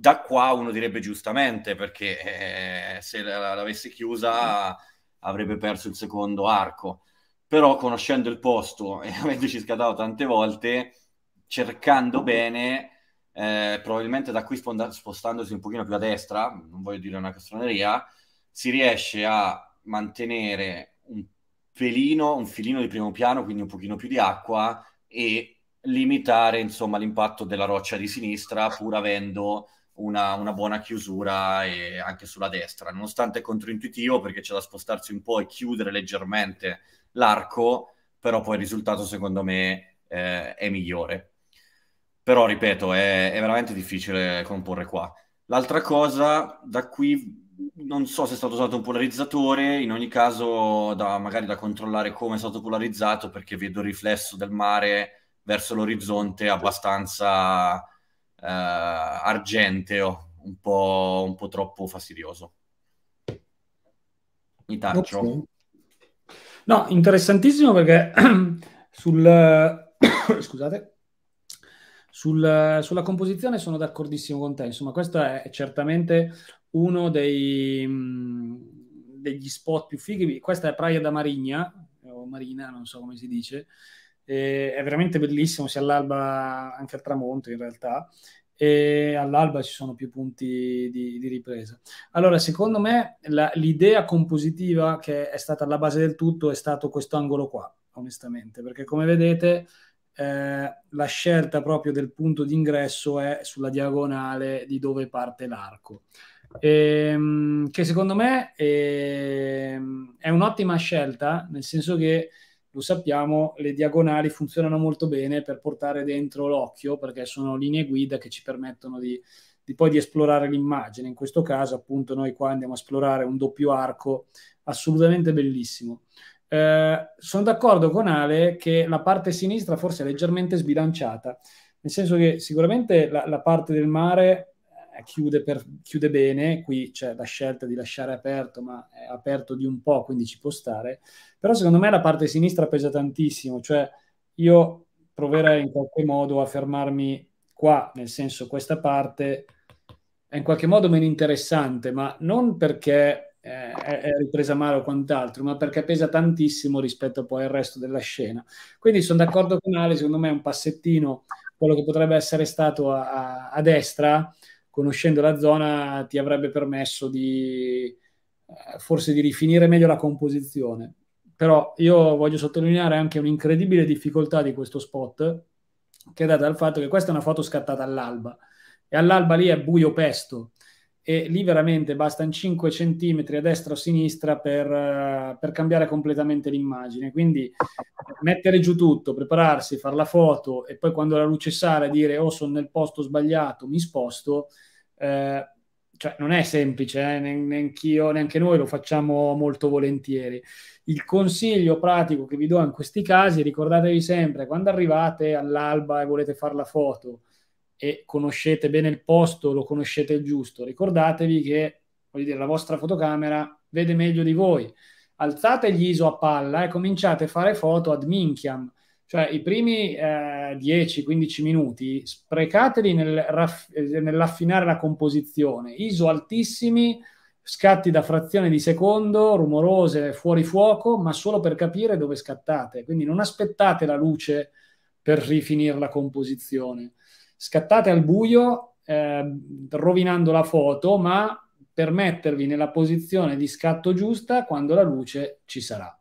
da qua uno direbbe giustamente perché eh, se l'avesse chiusa avrebbe perso il secondo arco però conoscendo il posto e avendoci scattato tante volte cercando bene eh, probabilmente da qui sponda- spostandosi un pochino più a destra non voglio dire una castroneria si riesce a mantenere un pelino un filino di primo piano quindi un pochino più di acqua e limitare insomma l'impatto della roccia di sinistra pur avendo una, una, buona chiusura anche sulla destra, nonostante è controintuitivo perché c'è da spostarsi un po' e chiudere leggermente l'arco, però poi il risultato secondo me eh, è migliore. Però ripeto, è, è veramente difficile comporre qua. L'altra cosa, da qui non so se è stato usato un polarizzatore, in ogni caso da, magari da controllare come è stato polarizzato perché vedo il riflesso del mare verso l'orizzonte abbastanza eh, argenteo, un po', un po', troppo fastidioso. Mi taccio. Okay. No, interessantissimo perché sul... scusate. Sul, sulla composizione sono d'accordissimo con te, insomma questo è certamente uno dei, mm, degli spot più fighi, questa è Praia da Marigna, o Marina, non so come si dice, e è veramente bellissimo sia all'alba anche al tramonto in realtà e all'alba ci sono più punti di, di ripresa. Allora, secondo me la, l'idea compositiva che è stata alla base del tutto è stato questo angolo qua, onestamente, perché come vedete eh, la scelta proprio del punto di ingresso è sulla diagonale di dove parte l'arco. E, ehm, che secondo me è, ehm, è un'ottima scelta, nel senso che lo sappiamo, le diagonali funzionano molto bene per portare dentro l'occhio perché sono linee guida che ci permettono di, di poi di esplorare l'immagine. In questo caso, appunto, noi qua andiamo a esplorare un doppio arco assolutamente bellissimo. Eh, sono d'accordo con Ale che la parte sinistra forse è leggermente sbilanciata, nel senso che sicuramente la, la parte del mare eh, chiude, per, chiude, bene, qui c'è la scelta di lasciare aperto, ma è aperto di un po', quindi ci può stare, però secondo me la parte sinistra pesa tantissimo, cioè io proverei in qualche modo a fermarmi qua, nel senso questa parte è in qualche modo meno interessante, ma non perché eh, è ripresa male o quant'altro, ma perché pesa tantissimo rispetto poi al resto della scena. Quindi sono d'accordo con Ale, secondo me è un passettino quello che potrebbe essere stato a, a, a destra, conoscendo la zona, ti avrebbe permesso di eh, forse di rifinire meglio la composizione. Però io voglio sottolineare anche un'incredibile difficoltà di questo spot, che è data dal fatto che questa è una foto scattata all'alba, e all'alba lì è buio pesto, e lì veramente bastano 5 centimetri a destra o a sinistra per, eh, per, cambiare completamente l'immagine. Quindi mettere giù tutto, prepararsi, fare la foto e poi quando la luce sale dire oh sono nel posto sbagliato, mi sposto, eh, cioè, non è semplice, eh? neanche neanche noi lo facciamo molto volentieri. Il consiglio pratico che vi do in questi casi, ricordatevi sempre, quando arrivate all'alba e volete fare la foto, e conoscete bene il posto, lo conoscete il giusto, ricordatevi che dire, la vostra fotocamera vede meglio di voi. Alzate gli ISO a palla e cominciate a fare foto ad minchiam, cioè i primi eh, 10-15 minuti sprecateli nel raff- nell'affinare la composizione, ISO altissimi, scatti da frazione di secondo, rumorose, fuori fuoco, ma solo per capire dove scattate. Quindi non aspettate la luce per rifinire la composizione scattate al buio eh, rovinando la foto, ma per mettervi nella posizione di scatto giusta quando la luce ci sarà.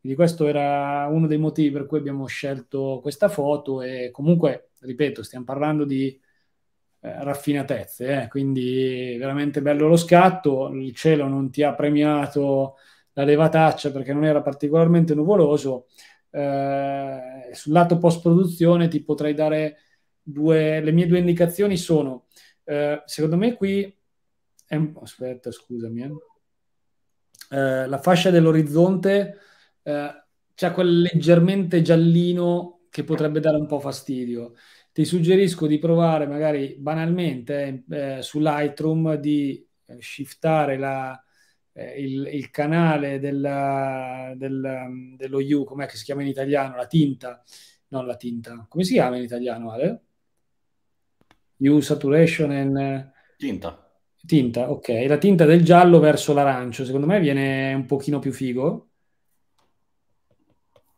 Quindi questo era uno dei motivi per cui abbiamo scelto questa foto e comunque, ripeto, stiamo parlando di eh, raffinatezze, eh? quindi veramente bello lo scatto, il cielo non ti ha premiato la levataccia perché non era particolarmente nuvoloso, eh, sul lato post produzione ti potrei dare due, le mie due indicazioni sono, eh, secondo me qui, eh, aspetta scusami, eh. eh, la fascia dell'orizzonte eh, c'è quel leggermente giallino che potrebbe dare un po' fastidio. Ti suggerisco di provare magari banalmente eh, eh su Lightroom di shiftare la, il, il, canale della, della, mm, dello U, com'è che si chiama in italiano? La tinta, non la tinta, come si chiama in italiano Ale? Hue Saturation and... Eh, tinta. Tinta, ok. La tinta del giallo verso l'arancio, secondo me viene un pochino più figo.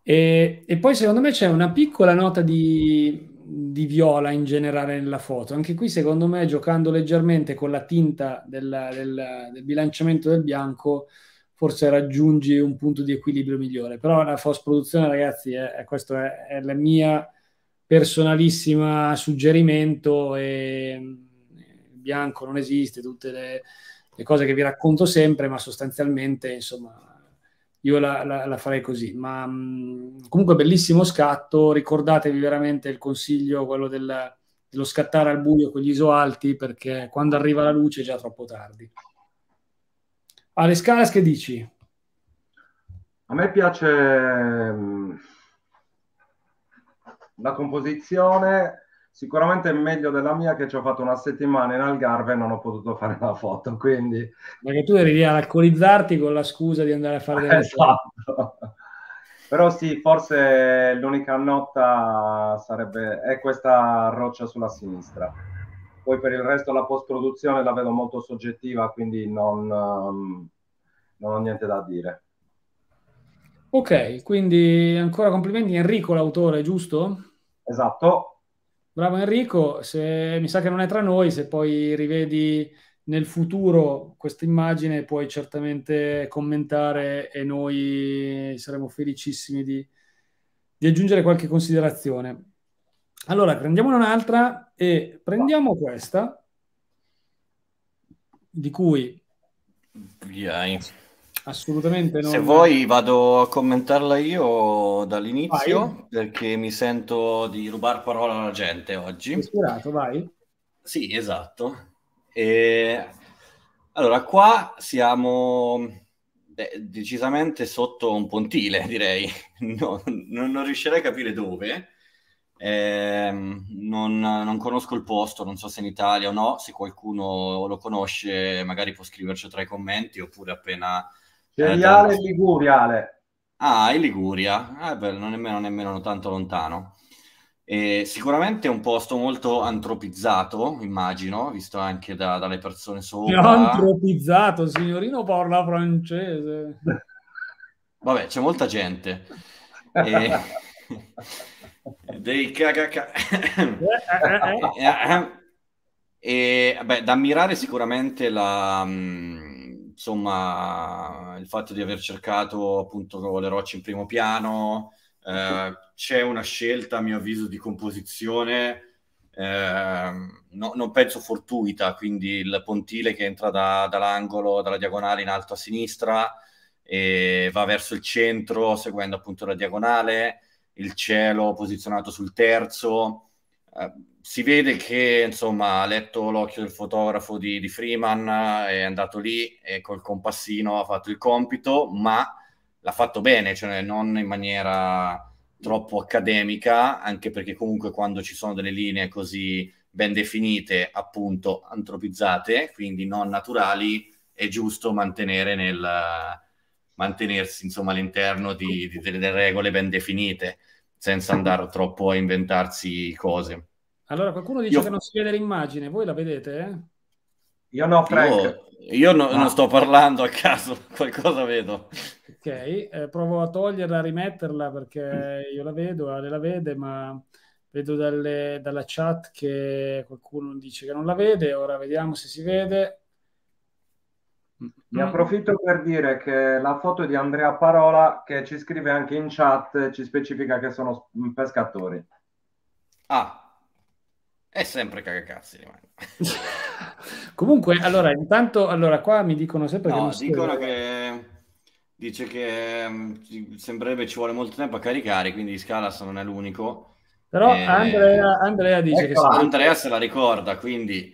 E, e poi secondo me c'è una piccola nota di, di, viola in generale nella foto. Anche qui secondo me giocando leggermente con la tinta del, del, del bilanciamento del bianco forse raggiungi un punto di equilibrio migliore. Però la post produzione ragazzi, è, è, questo è, è la mia personalissima suggerimento e mm, bianco non esiste, tutte le, le, cose che vi racconto sempre, ma sostanzialmente, insomma, io la, la, la farei così. Ma mm, comunque bellissimo scatto, ricordatevi veramente il consiglio, quello del, dello scattare al buio con gli ISO alti, perché quando arriva la luce è già troppo tardi. Ale Scalas, che dici? A me piace mm, la composizione sicuramente è meglio della mia che ci ho fatto una settimana in Algarve e non ho potuto fare la foto, quindi... Perché tu eri lì ad alcolizzarti con la scusa di andare a fare delle esatto. foto. Però sì, forse l'unica nota sarebbe... è questa roccia sulla sinistra. Poi per il resto la post-produzione la vedo molto soggettiva, quindi non, ehm, non ho niente da dire. Ok, quindi ancora complimenti Enrico l'autore, giusto? Esatto. Bravo Enrico, se, mi sa che non è tra noi, se poi rivedi nel futuro questa immagine puoi certamente commentare e noi saremo felicissimi di, di aggiungere qualche considerazione. Allora, prendiamone un'altra e prendiamo questa, di cui... Vai. Assolutamente no. Se vuoi vado a commentarla io dall'inizio vai. perché mi sento di rubare parola alla gente oggi. Ispirato, vai. Sì, esatto. E... Allora, qua siamo beh, decisamente sotto un pontile, direi. non, non, riuscirei a capire dove. Eh, non, non, conosco il posto, non so se in Italia o no. Se qualcuno lo conosce, magari può scriverci tra i commenti oppure appena eh, Seriale eh, Liguria, Ah, in Liguria, eh, beh, non è nemmeno, nemmeno tanto lontano. E sicuramente è un posto molto antropizzato, immagino, visto anche da, dalle persone sopra. Antropizzato, signorino parla francese. Vabbè, c'è molta gente. E... Dei cagaca. Eh, eh, e, beh, da ammirare sicuramente la... Mh mm, insomma, il fatto di aver cercato appunto le rocce in primo piano, eh, c'è una scelta, a mio avviso, di composizione, eh, no, non penso fortuita, quindi il pontile che entra da, dall'angolo, dalla diagonale in alto a sinistra e va verso il centro seguendo appunto la diagonale, il cielo posizionato sul terzo. Eh, si vede che insomma ha letto l'occhio del fotografo di, di, Freeman, è andato lì e col compassino ha fatto il compito, ma l'ha fatto bene, cioè non in maniera troppo accademica, anche perché comunque quando ci sono delle linee così ben definite, appunto antropizzate, quindi non naturali, è giusto mantenere nel, mantenersi insomma all'interno di, di delle regole ben definite, senza andare troppo a inventarsi cose. Allora qualcuno dice io... che non si vede l'immagine, voi la vedete? Eh? Io no, Frank. Io, io no, ah. non sto parlando a caso, qualcosa vedo. Ok, eh, provo a toglierla, a rimetterla perché io la vedo, Ale la vede, ma vedo dalle, dalla chat che qualcuno dice che non la vede, ora vediamo se si vede. Mi approfitto per dire che la foto di Andrea Parola, che ci scrive anche in chat, ci specifica che sono pescatori. Ah, è sempre cagacazzi rimane. Comunque, allora, intanto, allora, qua mi dicono sempre no, che... dicono che... Dice che mm, sembrerebbe ci vuole molto tempo a caricare, quindi Scalas non è l'unico. Però e... Eh, Andrea, Andrea, dice ecco, che... Andrea se la ricorda, quindi...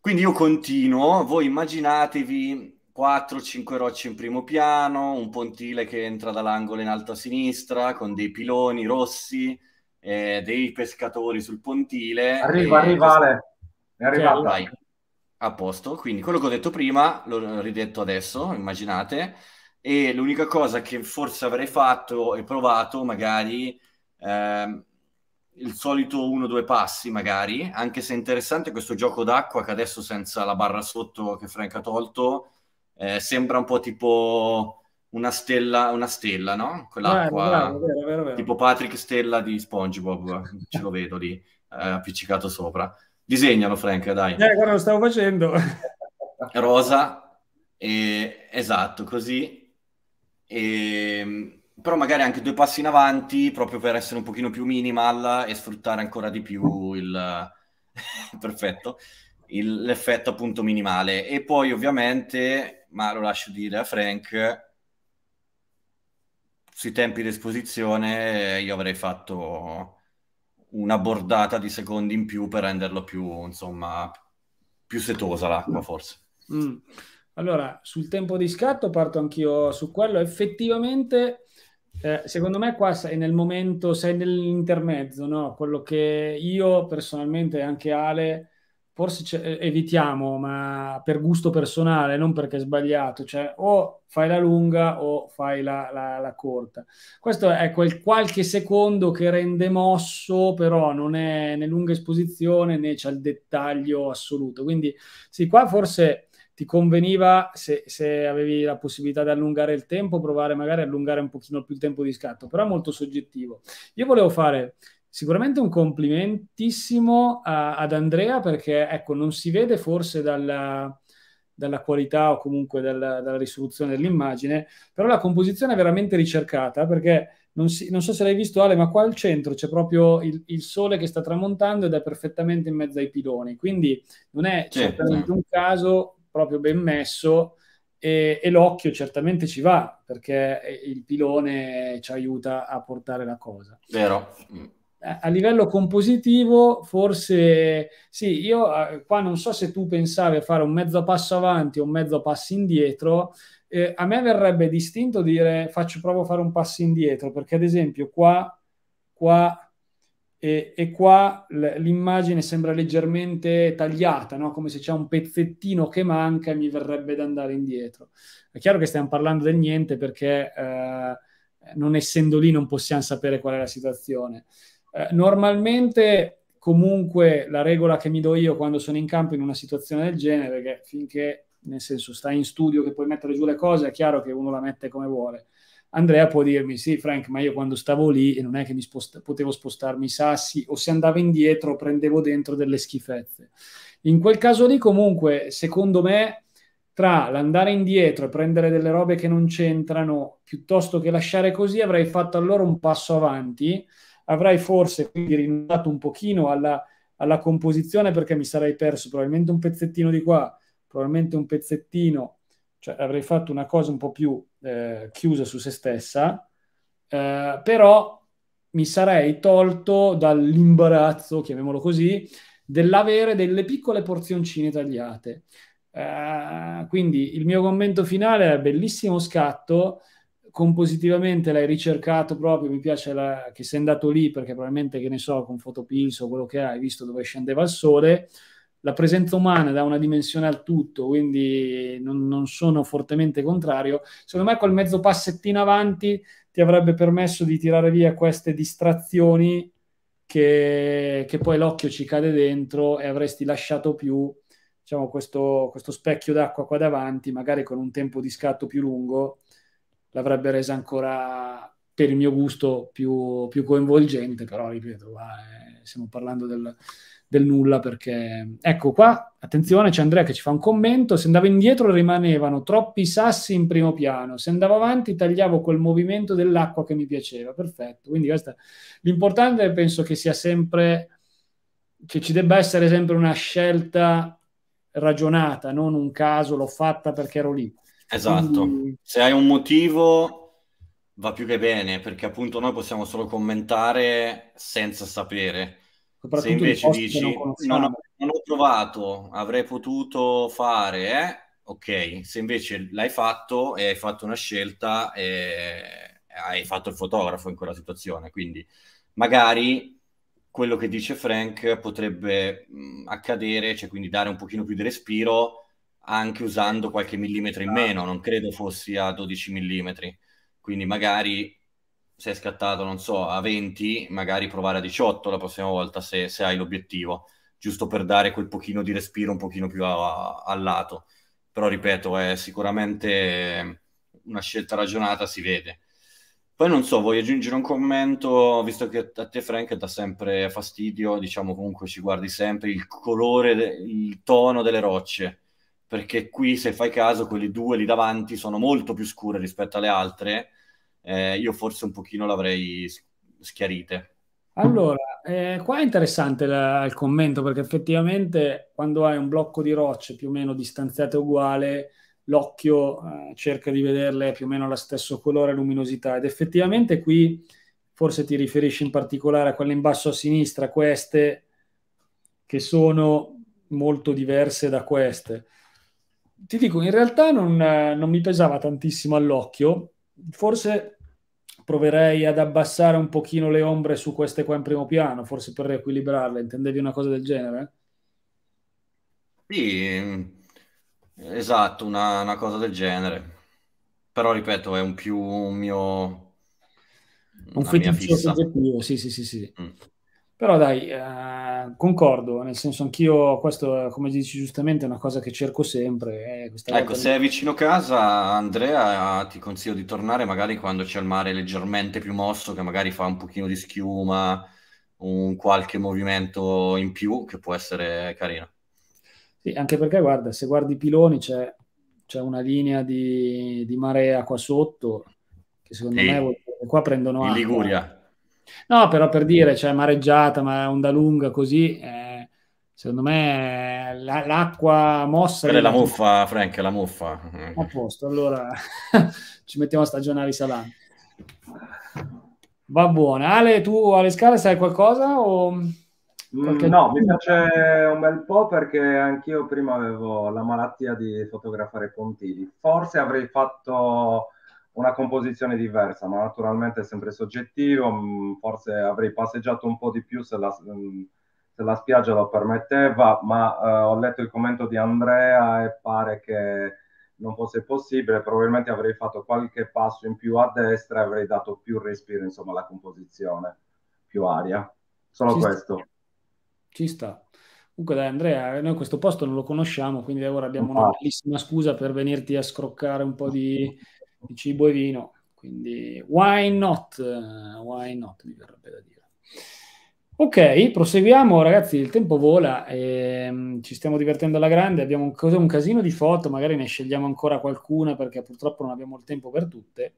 Quindi io continuo, voi immaginatevi 4-5 rocce in primo piano, un pontile che entra dall'angolo in alto a sinistra con dei piloni rossi, eh, dei pescatori sul pontile. Arriva, e... arriva Ale, è cioè, arrivato. vai. A posto, quindi quello che ho detto prima l'ho ridetto adesso, immaginate, e l'unica cosa che forse avrei fatto e provato magari eh, il solito uno o due passi magari, anche se è interessante questo gioco d'acqua che adesso senza la barra sotto che Frank ha tolto, eh, sembra un po' tipo una stella, una stella, no? Quell'acqua, bravo, bravo, vero, vero, tipo Patrick Stella di SpongeBob, ce lo vedo lì, eh, appiccicato sopra. Disegnalo, Frank, dai. Eh, guarda, lo stavo facendo. Rosa, eh, esatto, così. Eh, però magari anche due passi in avanti, proprio per essere un pochino più minimal e sfruttare ancora di più il... perfetto, il, l'effetto appunto minimale. E poi ovviamente, ma lo lascio dire a Frank sui tempi di esposizione eh, io avrei fatto una bordata di secondi in più per renderlo più, insomma, più setosa l'acqua mm. forse. Mm. Allora, sul tempo di scatto parto anch'io su quello. Effettivamente, eh, secondo me qua sei nel momento, sei nell'intermezzo, no? Quello che io personalmente e anche Ale forse eh, evitiamo, ma per gusto personale, non perché è sbagliato, cioè o fai la lunga o fai la, la, la corta. Questo è quel qualche secondo che rende mosso, però non è né lunga esposizione né c'è il dettaglio assoluto. Quindi sì, qua forse ti conveniva, se, se, avevi la possibilità di allungare il tempo, provare magari a allungare un pochino più il tempo di scatto, però è molto soggettivo. Io volevo fare Sicuramente un complimentissimo a, eh, ad Andrea perché ecco, non si vede forse dalla, dalla qualità o comunque dalla, dalla, risoluzione dell'immagine, però la composizione è veramente ricercata perché non, si, non, so se l'hai visto Ale, ma qua al centro c'è proprio il, il, sole che sta tramontando ed è perfettamente in mezzo ai piloni, quindi non è certamente un caso proprio ben messo e, e l'occhio certamente ci va perché il pilone ci aiuta a portare la cosa. Vero a livello compositivo, forse sì, io qua non so se tu pensavi a fare un mezzo passo avanti o un mezzo passo indietro, eh, a me verrebbe distinto dire faccio proprio fare un passo indietro, perché ad esempio qua, qua e, e, qua l'immagine sembra leggermente tagliata, no? come se c'è un pezzettino che manca e mi verrebbe da andare indietro. È chiaro che stiamo parlando del niente perché eh, non essendo lì non possiamo sapere qual è la situazione. Eh, normalmente comunque la regola che mi do io quando sono in campo in una situazione del genere, che finché nel senso stai in studio che puoi mettere giù le cose, è chiaro che uno la mette come vuole. Andrea può dirmi, sì Frank, ma io quando stavo lì non è che spost- potevo spostarmi i sassi o se andavo indietro prendevo dentro delle schifezze. In quel caso lì comunque, secondo me, tra l'andare indietro e prendere delle robe che non c'entrano, piuttosto che lasciare così, avrei fatto allora un passo avanti avrei forse quindi rinunciato un pochino alla, alla composizione perché mi sarei perso probabilmente un pezzettino di qua, probabilmente un pezzettino, cioè avrei fatto una cosa un po' più eh, chiusa su se stessa, eh, però mi sarei tolto dall'imbarazzo, chiamiamolo così, dell'avere delle piccole porzioncine tagliate. Eh, quindi il mio commento finale è bellissimo scatto, compositivamente l'hai ricercato proprio, mi piace la, che sei andato lì perché probabilmente, che ne so, con Photopills o quello che hai visto dove scendeva il sole, la presenza umana dà una dimensione al tutto, quindi non, non sono fortemente contrario. Secondo me quel mezzo passettino avanti ti avrebbe permesso di tirare via queste distrazioni che, che poi l'occhio ci cade dentro e avresti lasciato più diciamo, questo, questo specchio d'acqua qua davanti, magari con un tempo di scatto più lungo l'avrebbe resa ancora, per il mio gusto, più, più coinvolgente, però ripeto, va, eh, stiamo parlando del, del nulla perché... Ecco qua, attenzione, c'è Andrea che ci fa un commento, se andavo indietro rimanevano troppi sassi in primo piano, se andavo avanti tagliavo quel movimento dell'acqua che mi piaceva, perfetto. Quindi questa... l'importante penso che sia sempre, che ci debba essere sempre una scelta ragionata, non un caso, l'ho fatta perché ero lì. Esatto, Quindi... se hai un motivo va più che bene, perché appunto noi possiamo solo commentare senza sapere. Se invece dici non, non, ho, non, ho provato, avrei potuto fare, eh? ok, se invece l'hai fatto e hai fatto una scelta e eh, hai fatto il fotografo in quella situazione, quindi magari quello che dice Frank potrebbe mm, accadere, cioè quindi dare un pochino più di respiro anche usando qualche millimetro in ah. meno, non credo fossi a 12 millimetri, quindi magari se è scattato, non so, a 20, magari provare a 18 la prossima volta se, se hai l'obiettivo, giusto per dare quel pochino di respiro un pochino più al lato. Però ripeto, è sicuramente una scelta ragionata, si vede. Poi non so, vuoi aggiungere un commento, visto che a te Frank dà sempre fastidio, diciamo comunque ci guardi sempre il colore, il tono delle rocce perché qui se fai caso quelli due lì davanti sono molto più scure rispetto alle altre, eh, io forse un pochino l'avrei schiarite. Allora, eh, qua è interessante la, il commento perché effettivamente quando hai un blocco di rocce più o meno distanziate uguale, l'occhio eh, cerca di vederle più o meno allo stesso colore e luminosità ed effettivamente qui forse ti riferisci in particolare a quelle in basso a sinistra, queste che sono molto diverse da queste ti dico, in realtà non, non mi pesava tantissimo all'occhio, forse proverei ad abbassare un pochino le ombre su queste qua in primo piano, forse per riequilibrarle, intendevi una cosa del genere? Sì, esatto, una, una cosa del genere. Però, ripeto, è un più un mio... Un feticcio soggettivo, sì, sì, sì. sì. Mm. Però dai, eh, concordo, nel senso anch'io, questo come dici giustamente è una cosa che cerco sempre. Eh, ecco, se è vicino casa, Andrea, ti consiglio di tornare magari quando c'è il mare leggermente più mosso, che magari fa un pochino di schiuma, un qualche movimento in più, che può essere carino. Sì, anche perché guarda, se guardi i piloni c'è, c'è una linea di, di, marea qua sotto, che secondo sì. me qua prendono... In acqua. Liguria. No, però per dire, cioè mareggiata, ma onda lunga così, eh, secondo me la, l'acqua mossa... Quella è la muffa, Frank, è la muffa. A posto, allora ci mettiamo a stagionare i salami. Va buone. Ale, tu alle scale sai qualcosa o... Qualche... Mm, no, mi piace un bel po' perché anch'io prima avevo la malattia di fotografare pontili. Forse avrei fatto una composizione diversa, ma naturalmente è sempre soggettivo, mm, forse avrei passeggiato un po' di più se la, mm, se la spiaggia lo permetteva, ma eh, ho letto il commento di Andrea e pare che non fosse possibile, probabilmente avrei fatto qualche passo in più a destra e avrei dato più respiro, insomma, alla composizione, più aria. Solo Ci questo. Sta. Ci sta. Comunque dai Andrea, noi questo posto non lo conosciamo, quindi ora abbiamo una bellissima scusa per venirti a scroccare un po' di, di cibo e vino. Quindi why not? Why not mi verrebbe da dire. Ok, proseguiamo ragazzi, il tempo vola, ehm, ci stiamo divertendo alla grande, abbiamo un, un, casino di foto, magari ne scegliamo ancora qualcuna perché purtroppo non abbiamo il tempo per tutte.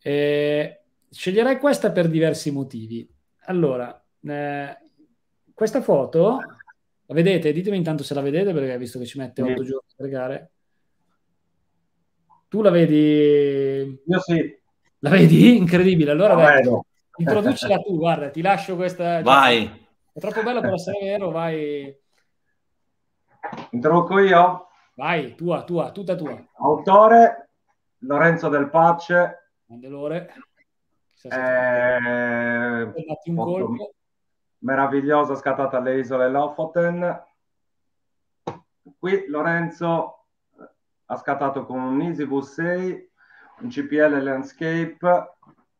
Eh, sceglierei questa per diversi motivi. Allora, eh, questa foto, la vedete? Ditemi intanto se la vedete perché visto che ci mette 8 mm. giorni a caricare. Tu la vedi? Io sì. La vedi? Incredibile. Allora, dai, eh, introducila tu, guarda, ti lascio questa... Vai! Cioè, è troppo bella per essere vero, vai... Introduco io? Vai, tua, tua, tutta tua. Autore Lorenzo Del Pace. Mandelore. Eh, un colpo. Meravigliosa scattata alle isole Lofoten. Qui Lorenzo ha scattato con un Easy v 6, un CPL Landscape,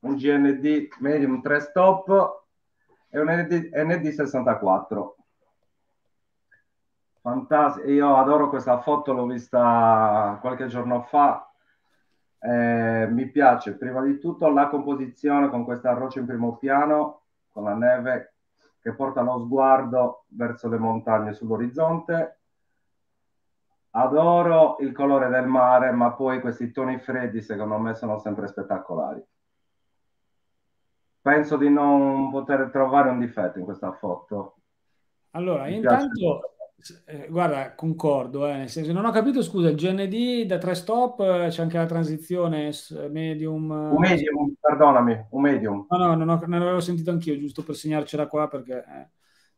un GND Medium 3 Stop e un ND, ND64. Fantastico, io adoro questa foto, l'ho vista qualche giorno fa. Eh, mi piace prima di tutto la composizione con questa roccia in primo piano, con la neve che porta lo sguardo verso le montagne sull'orizzonte adoro il colore del mare, ma poi questi toni freddi secondo me sono sempre spettacolari. Penso di non poter trovare un difetto in questa foto. Allora, Mi intanto, eh, guarda, concordo, eh, nel senso, non ho capito, scusa, il GND da tre stop eh, c'è anche la transizione medium. Eh, un medium, perdonami, un medium. No, no, non, ho, non avevo sentito anch'io, giusto per segnarcela qua perché eh,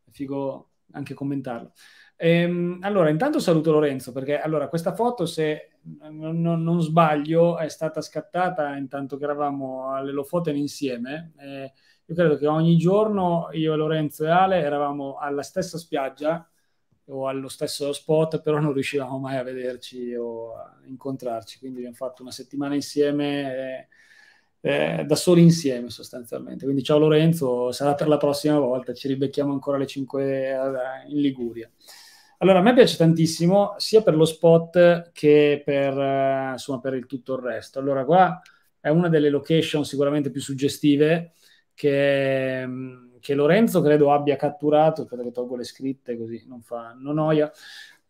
è figo anche commentarlo. Ehm, allora, intanto saluto Lorenzo perché allora, questa foto, se non, non, sbaglio, è stata scattata intanto che eravamo alle Lofoten insieme. Eh, io credo che ogni giorno io, Lorenzo e Ale eravamo alla stessa spiaggia o allo stesso spot, però non riuscivamo mai a vederci o a incontrarci. Quindi abbiamo fatto una settimana insieme, eh, eh, da soli insieme sostanzialmente. Quindi ciao Lorenzo, sarà per la prossima volta, ci ribecchiamo ancora alle 5 eh, in Liguria. Allora, a me piace tantissimo sia per lo spot che per, eh, insomma, per il tutto il resto. Allora, qua è una delle location sicuramente più suggestive che, mm, che Lorenzo credo abbia catturato, aspetta che tolgo le scritte così non fa, noia,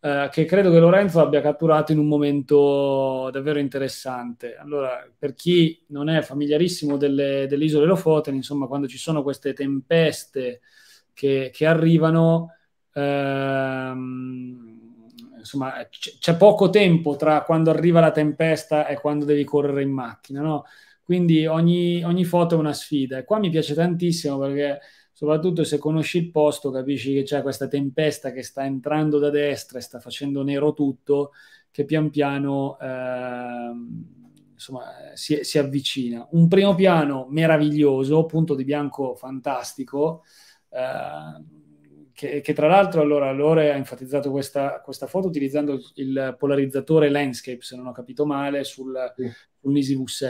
eh, che credo che Lorenzo abbia catturato in un momento davvero interessante. Allora, per chi non è familiarissimo delle, delle isole Lofoten, insomma, quando ci sono queste tempeste che, che arrivano, Ehm, insomma, c'è poco tempo tra quando arriva la tempesta e quando devi correre in macchina, no? Quindi ogni, ogni, foto è una sfida. E qua mi piace tantissimo perché, soprattutto se conosci il posto, capisci che c'è questa tempesta che sta entrando da destra e sta facendo nero tutto, che pian piano eh, insomma, si, si avvicina. Un primo piano meraviglioso, punto di bianco fantastico. Eh, che, che, tra l'altro allora Lore ha enfatizzato questa, questa, foto utilizzando il polarizzatore landscape, se non ho capito male, sul, sì. Nisi V6.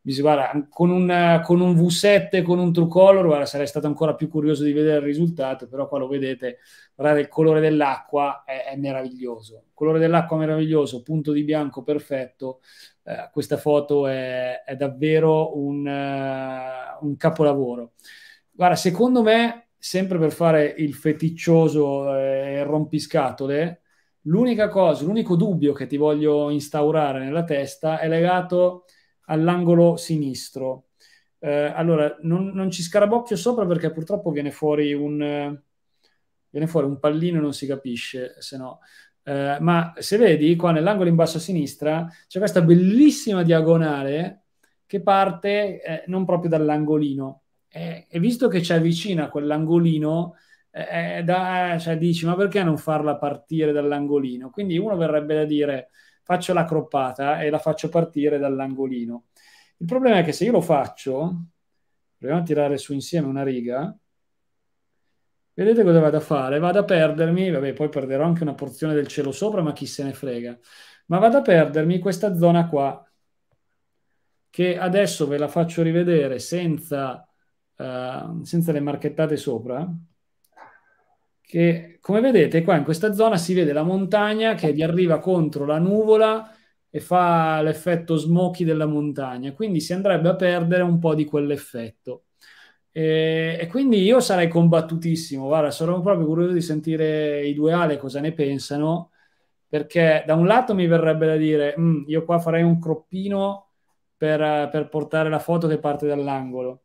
Mi si guarda, con, una, con un V7, con un True Color, guarda, sarei stato ancora più curioso di vedere il risultato, però qua lo vedete, guardate, il colore dell'acqua è, è meraviglioso. Il colore dell'acqua meraviglioso, punto di bianco perfetto. Eh, questa foto è, è davvero un, uh, un capolavoro. Guarda, secondo me sempre per fare il feticcioso eh, rompiscatole, l'unica cosa, l'unico dubbio che ti voglio instaurare nella testa è legato all'angolo sinistro. Eh, allora, non, non, ci scarabocchio sopra perché purtroppo viene fuori un, eh, viene fuori un pallino e non si capisce, se no. Eh, ma se vedi qua nell'angolo in basso a sinistra c'è questa bellissima diagonale che parte eh, non proprio dall'angolino, e, e visto che ci avvicina quell'angolino, eh, eh, da, cioè, dici ma perché non farla partire dall'angolino? Quindi uno verrebbe da dire faccio la croppata e la faccio partire dall'angolino. Il problema è che se io lo faccio, proviamo a tirare su insieme una riga, vedete cosa vado a fare? Vado a perdermi, vabbè poi perderò anche una porzione del cielo sopra, ma chi se ne frega, ma vado a perdermi questa zona qua, che adesso ve la faccio rivedere senza uh, senza le marchettate sopra, che come vedete qua in questa zona si vede la montagna che gli arriva contro la nuvola e fa l'effetto smoky della montagna, quindi si andrebbe a perdere un po' di quell'effetto. E, e, quindi io sarei combattutissimo, guarda, sono proprio curioso di sentire i due Ale cosa ne pensano, perché da un lato mi verrebbe da dire, mm, io qua farei un croppino per, per portare la foto che parte dall'angolo,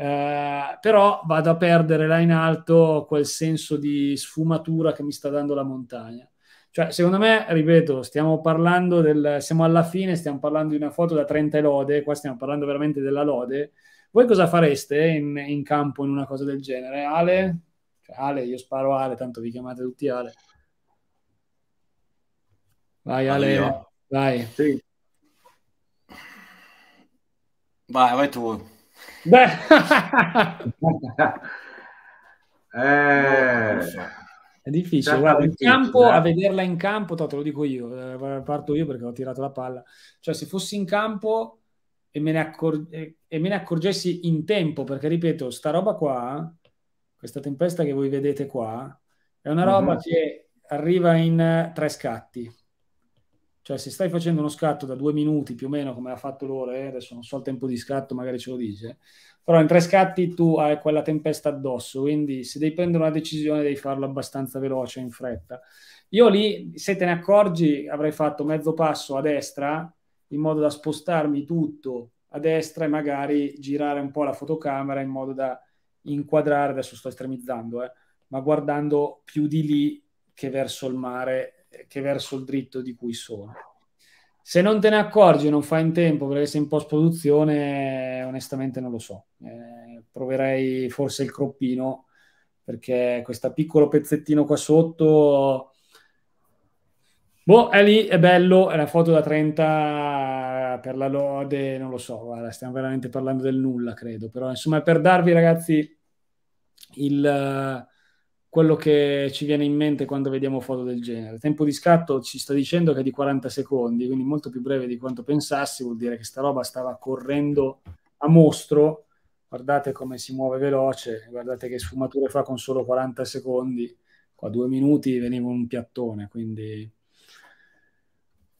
eh, però vado a perdere là in alto quel senso di sfumatura che mi sta dando la montagna. Cioè, secondo me, ripeto, stiamo parlando del... siamo alla fine, stiamo parlando di una foto da 30 lode, qua stiamo parlando veramente della lode. Voi cosa fareste in, in campo in una cosa del genere? Ale? Cioè, Ale, io sparo Ale, tanto vi chiamate tutti Ale. Vai Ale, allora. vai. Sì. Vai, vai tu. Beh. eh... È difficile, certo, guarda, in campo, eh. a vederla in campo, te lo dico io, eh, parto io perché ho tirato la palla, cioè se fossi in campo e me ne, accor- e me ne accorgessi in tempo, perché ripeto, sta roba qua, questa tempesta che voi vedete qua, è una roba mm-hmm. che arriva in eh, tre scatti, cioè, se stai facendo uno scatto da due minuti più o meno, come ha fatto loro, eh, adesso non so il tempo di scatto, magari ce lo dice, però in tre scatti tu hai quella tempesta addosso, quindi se devi prendere una decisione devi farlo abbastanza veloce, in fretta. Io lì, se te ne accorgi, avrei fatto mezzo passo a destra, in modo da spostarmi tutto a destra e magari girare un po' la fotocamera in modo da inquadrare, adesso sto estremizzando, eh, ma guardando più di lì che verso il mare eh, che verso il dritto di cui sono. Se non te ne accorgi e non fai in tempo perché sei in post-produzione, onestamente non lo so. Eh, proverei forse il croppino perché questo piccolo pezzettino qua sotto... Boh, è lì, è bello, è la foto da 30 eh, per la lode, non lo so, guarda, stiamo veramente parlando del nulla, credo, però insomma per darvi ragazzi il quello che ci viene in mente quando vediamo foto del genere. Il tempo di scatto ci sta dicendo che è di 40 secondi, quindi molto più breve di quanto pensassi, vuol dire che sta roba stava correndo a mostro. Guardate come si muove veloce, guardate che sfumature fa con solo 40 secondi. Qua due minuti veniva un piattone, quindi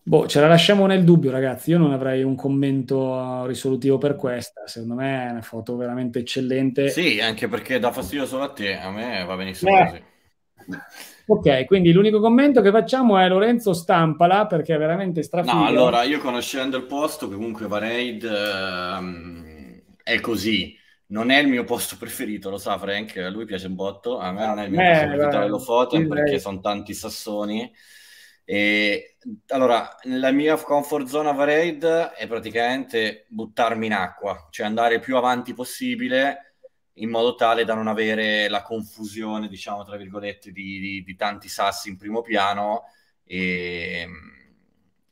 Boh, ce la lasciamo nel dubbio, ragazzi. Io non avrei un commento uh, risolutivo per questa. Secondo me è una foto veramente eccellente. Sì, anche perché dà fastidio solo a te, a me va benissimo eh. così. Ok, quindi l'unico commento che facciamo è Lorenzo stampala perché è veramente strafiga. No, allora io conoscendo il posto, comunque Varade ehm, è così. Non è il mio posto preferito, lo sa Frank, a lui piace un botto, a me non è il mio eh, posto preferito delle foto perché sono tanti sassoni. E, allora, la mia comfort zone Avarade è praticamente buttarmi in acqua, cioè andare più avanti possibile in modo tale da non avere la confusione, diciamo, tra virgolette, di, di, di tanti sassi in primo piano e,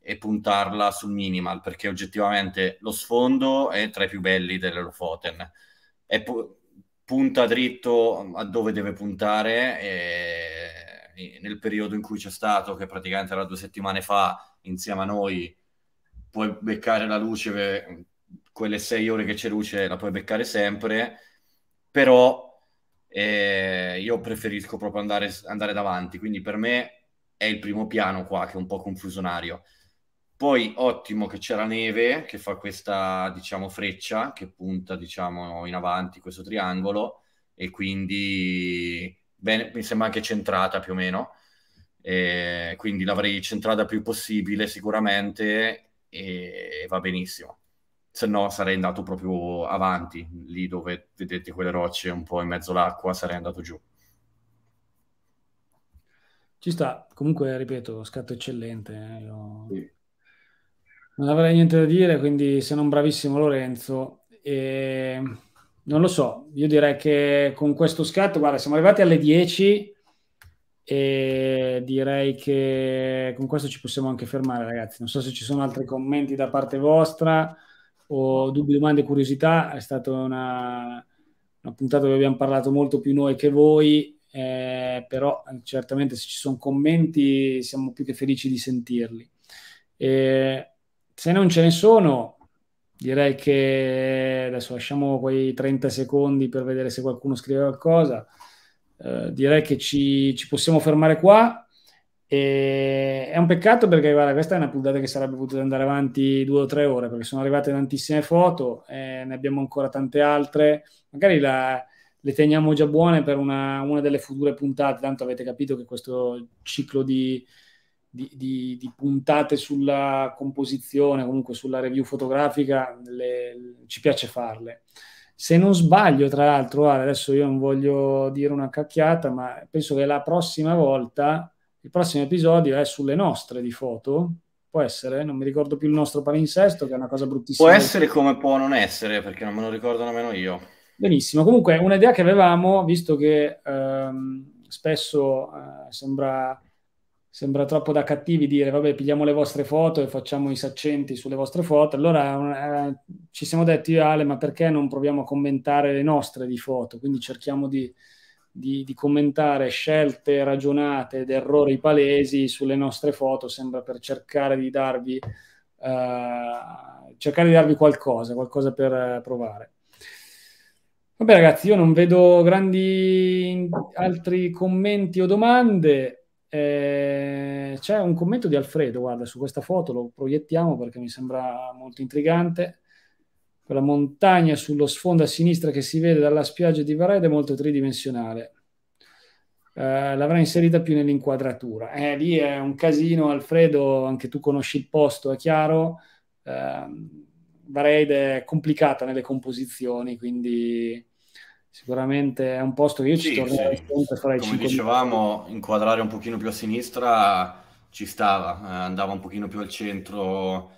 e, puntarla sul minimal, perché oggettivamente lo sfondo è tra i più belli dell'Elofoten. È pu- punta dritto a dove deve puntare e nel periodo in cui c'è stato, che praticamente era due settimane fa, insieme a noi, puoi beccare la luce, quelle sei ore che c'è luce la puoi beccare sempre, però eh, io preferisco proprio andare, andare davanti, quindi per me è il primo piano qua che è un po' confusionario. Poi ottimo che c'è la neve che fa questa, diciamo, freccia che punta, diciamo, in avanti questo triangolo e quindi bene, mi sembra anche centrata più o meno, e quindi l'avrei centrata più possibile sicuramente e va benissimo. Se no sarei andato proprio avanti, lì dove vedete quelle rocce un po' in mezzo all'acqua, sarei andato giù. Ci sta, comunque ripeto, scatto eccellente. Eh? Io... Sì. Non avrei niente da dire, quindi se non bravissimo Lorenzo. E non lo so, io direi che con questo scatto, guarda, siamo arrivati alle 10 e direi che con questo ci possiamo anche fermare, ragazzi. Non so se ci sono altri commenti da parte vostra o dubbi, domande, curiosità. È stata una, una puntata dove abbiamo parlato molto più noi che voi, eh, però certamente se ci sono commenti siamo più che felici di sentirli. Eh, se non ce ne sono, Direi che eh, adesso lasciamo quei 30 secondi per vedere se qualcuno scrive qualcosa. Eh, direi che ci, ci, possiamo fermare qua. E è un peccato perché guarda, questa è una puntata che sarebbe potuta andare avanti due o tre ore perché sono arrivate tantissime foto, eh, ne abbiamo ancora tante altre. Magari la, le teniamo già buone per una, una delle future puntate, tanto avete capito che questo ciclo di, di, di, di, puntate sulla composizione, comunque sulla review fotografica, le, ci piace farle. Se non sbaglio, tra l'altro, adesso io non voglio dire una cacchiata, ma penso che la prossima volta, il prossimo episodio è sulle nostre di foto, può essere, non mi ricordo più il nostro palinsesto, che è una cosa bruttissima. Può essere come può non essere, perché non me lo ricordo nemmeno io. Benissimo, comunque un'idea che avevamo, visto che ehm, spesso eh, sembra sembra troppo da cattivi dire vabbè pigliamo le vostre foto e facciamo i saccenti sulle vostre foto, allora eh, ci siamo detti Ale ma perché non proviamo a commentare le nostre di foto, quindi cerchiamo di, di, di commentare scelte ragionate ed errori palesi sulle nostre foto, sembra per cercare di darvi, eh, cercare di darvi qualcosa, qualcosa per eh, provare. Vabbè ragazzi, io non vedo grandi altri commenti o domande. Eh, c'è un commento di Alfredo, guarda, su questa foto lo proiettiamo perché mi sembra molto intrigante. Quella montagna sullo sfondo a sinistra che si vede dalla spiaggia di Varede è molto tridimensionale. Eh, l'avrà inserita più nell'inquadratura. Eh, lì è un casino, Alfredo, anche tu conosci il posto, è chiaro. Eh, Varede è complicata nelle composizioni, quindi sicuramente è un posto che io ci sì, tornerei sì. sempre fra i Come dicevamo, inquadrare un pochino più a sinistra ci stava, eh, andava un pochino più al centro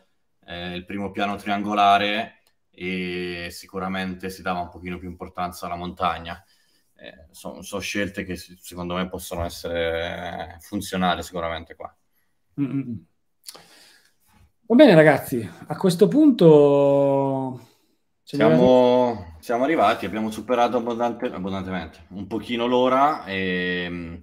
eh, il primo piano triangolare e sicuramente si dava un pochino più importanza alla montagna. Eh, sono so scelte che secondo me possono essere funzionali sicuramente qua. Mm-mm. Va bene ragazzi, a questo punto siamo, siamo, arrivati, abbiamo superato abbondante, abbondantemente un pochino l'ora e mm,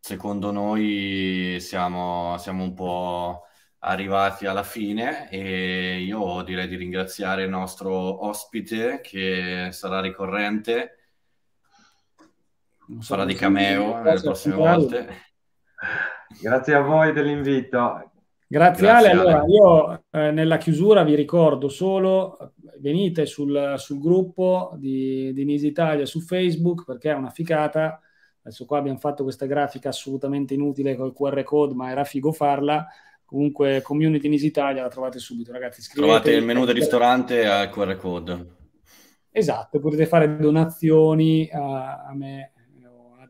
secondo noi siamo, siamo, un po' arrivati alla fine e io direi di ringraziare il nostro ospite che sarà ricorrente, so sarà di cameo le prossime volte. Grazie a voi dell'invito. Grazie, Grazie Ale. allora io eh, nella chiusura vi ricordo solo venite sul, sul gruppo di, di Nisi Italia su Facebook perché è una ficata. Adesso qua abbiamo fatto questa grafica assolutamente inutile col QR code, ma era figo farla. Comunque, Community Nisi Italia la trovate subito, ragazzi. trovate il menu del ristorante al QR code. Esatto, potete fare donazioni a, a me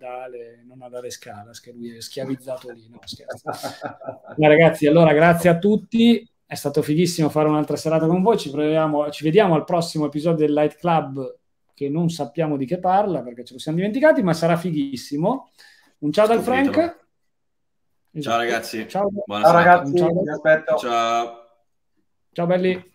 Dale, non a dare scala, che lui è schiavizzato lì. No, Ma ragazzi, allora grazie a tutti. È stato fighissimo fare un'altra serata con voi. Ci, proviamo, ci vediamo al prossimo episodio del Light Club, che non sappiamo di che parla perché ce lo siamo dimenticati, ma sarà fighissimo. Un ciao Scoprito. dal Frank. Ciao ragazzi. Ciao, ciao ragazzi. Ciao. Ciao. Ciao belli.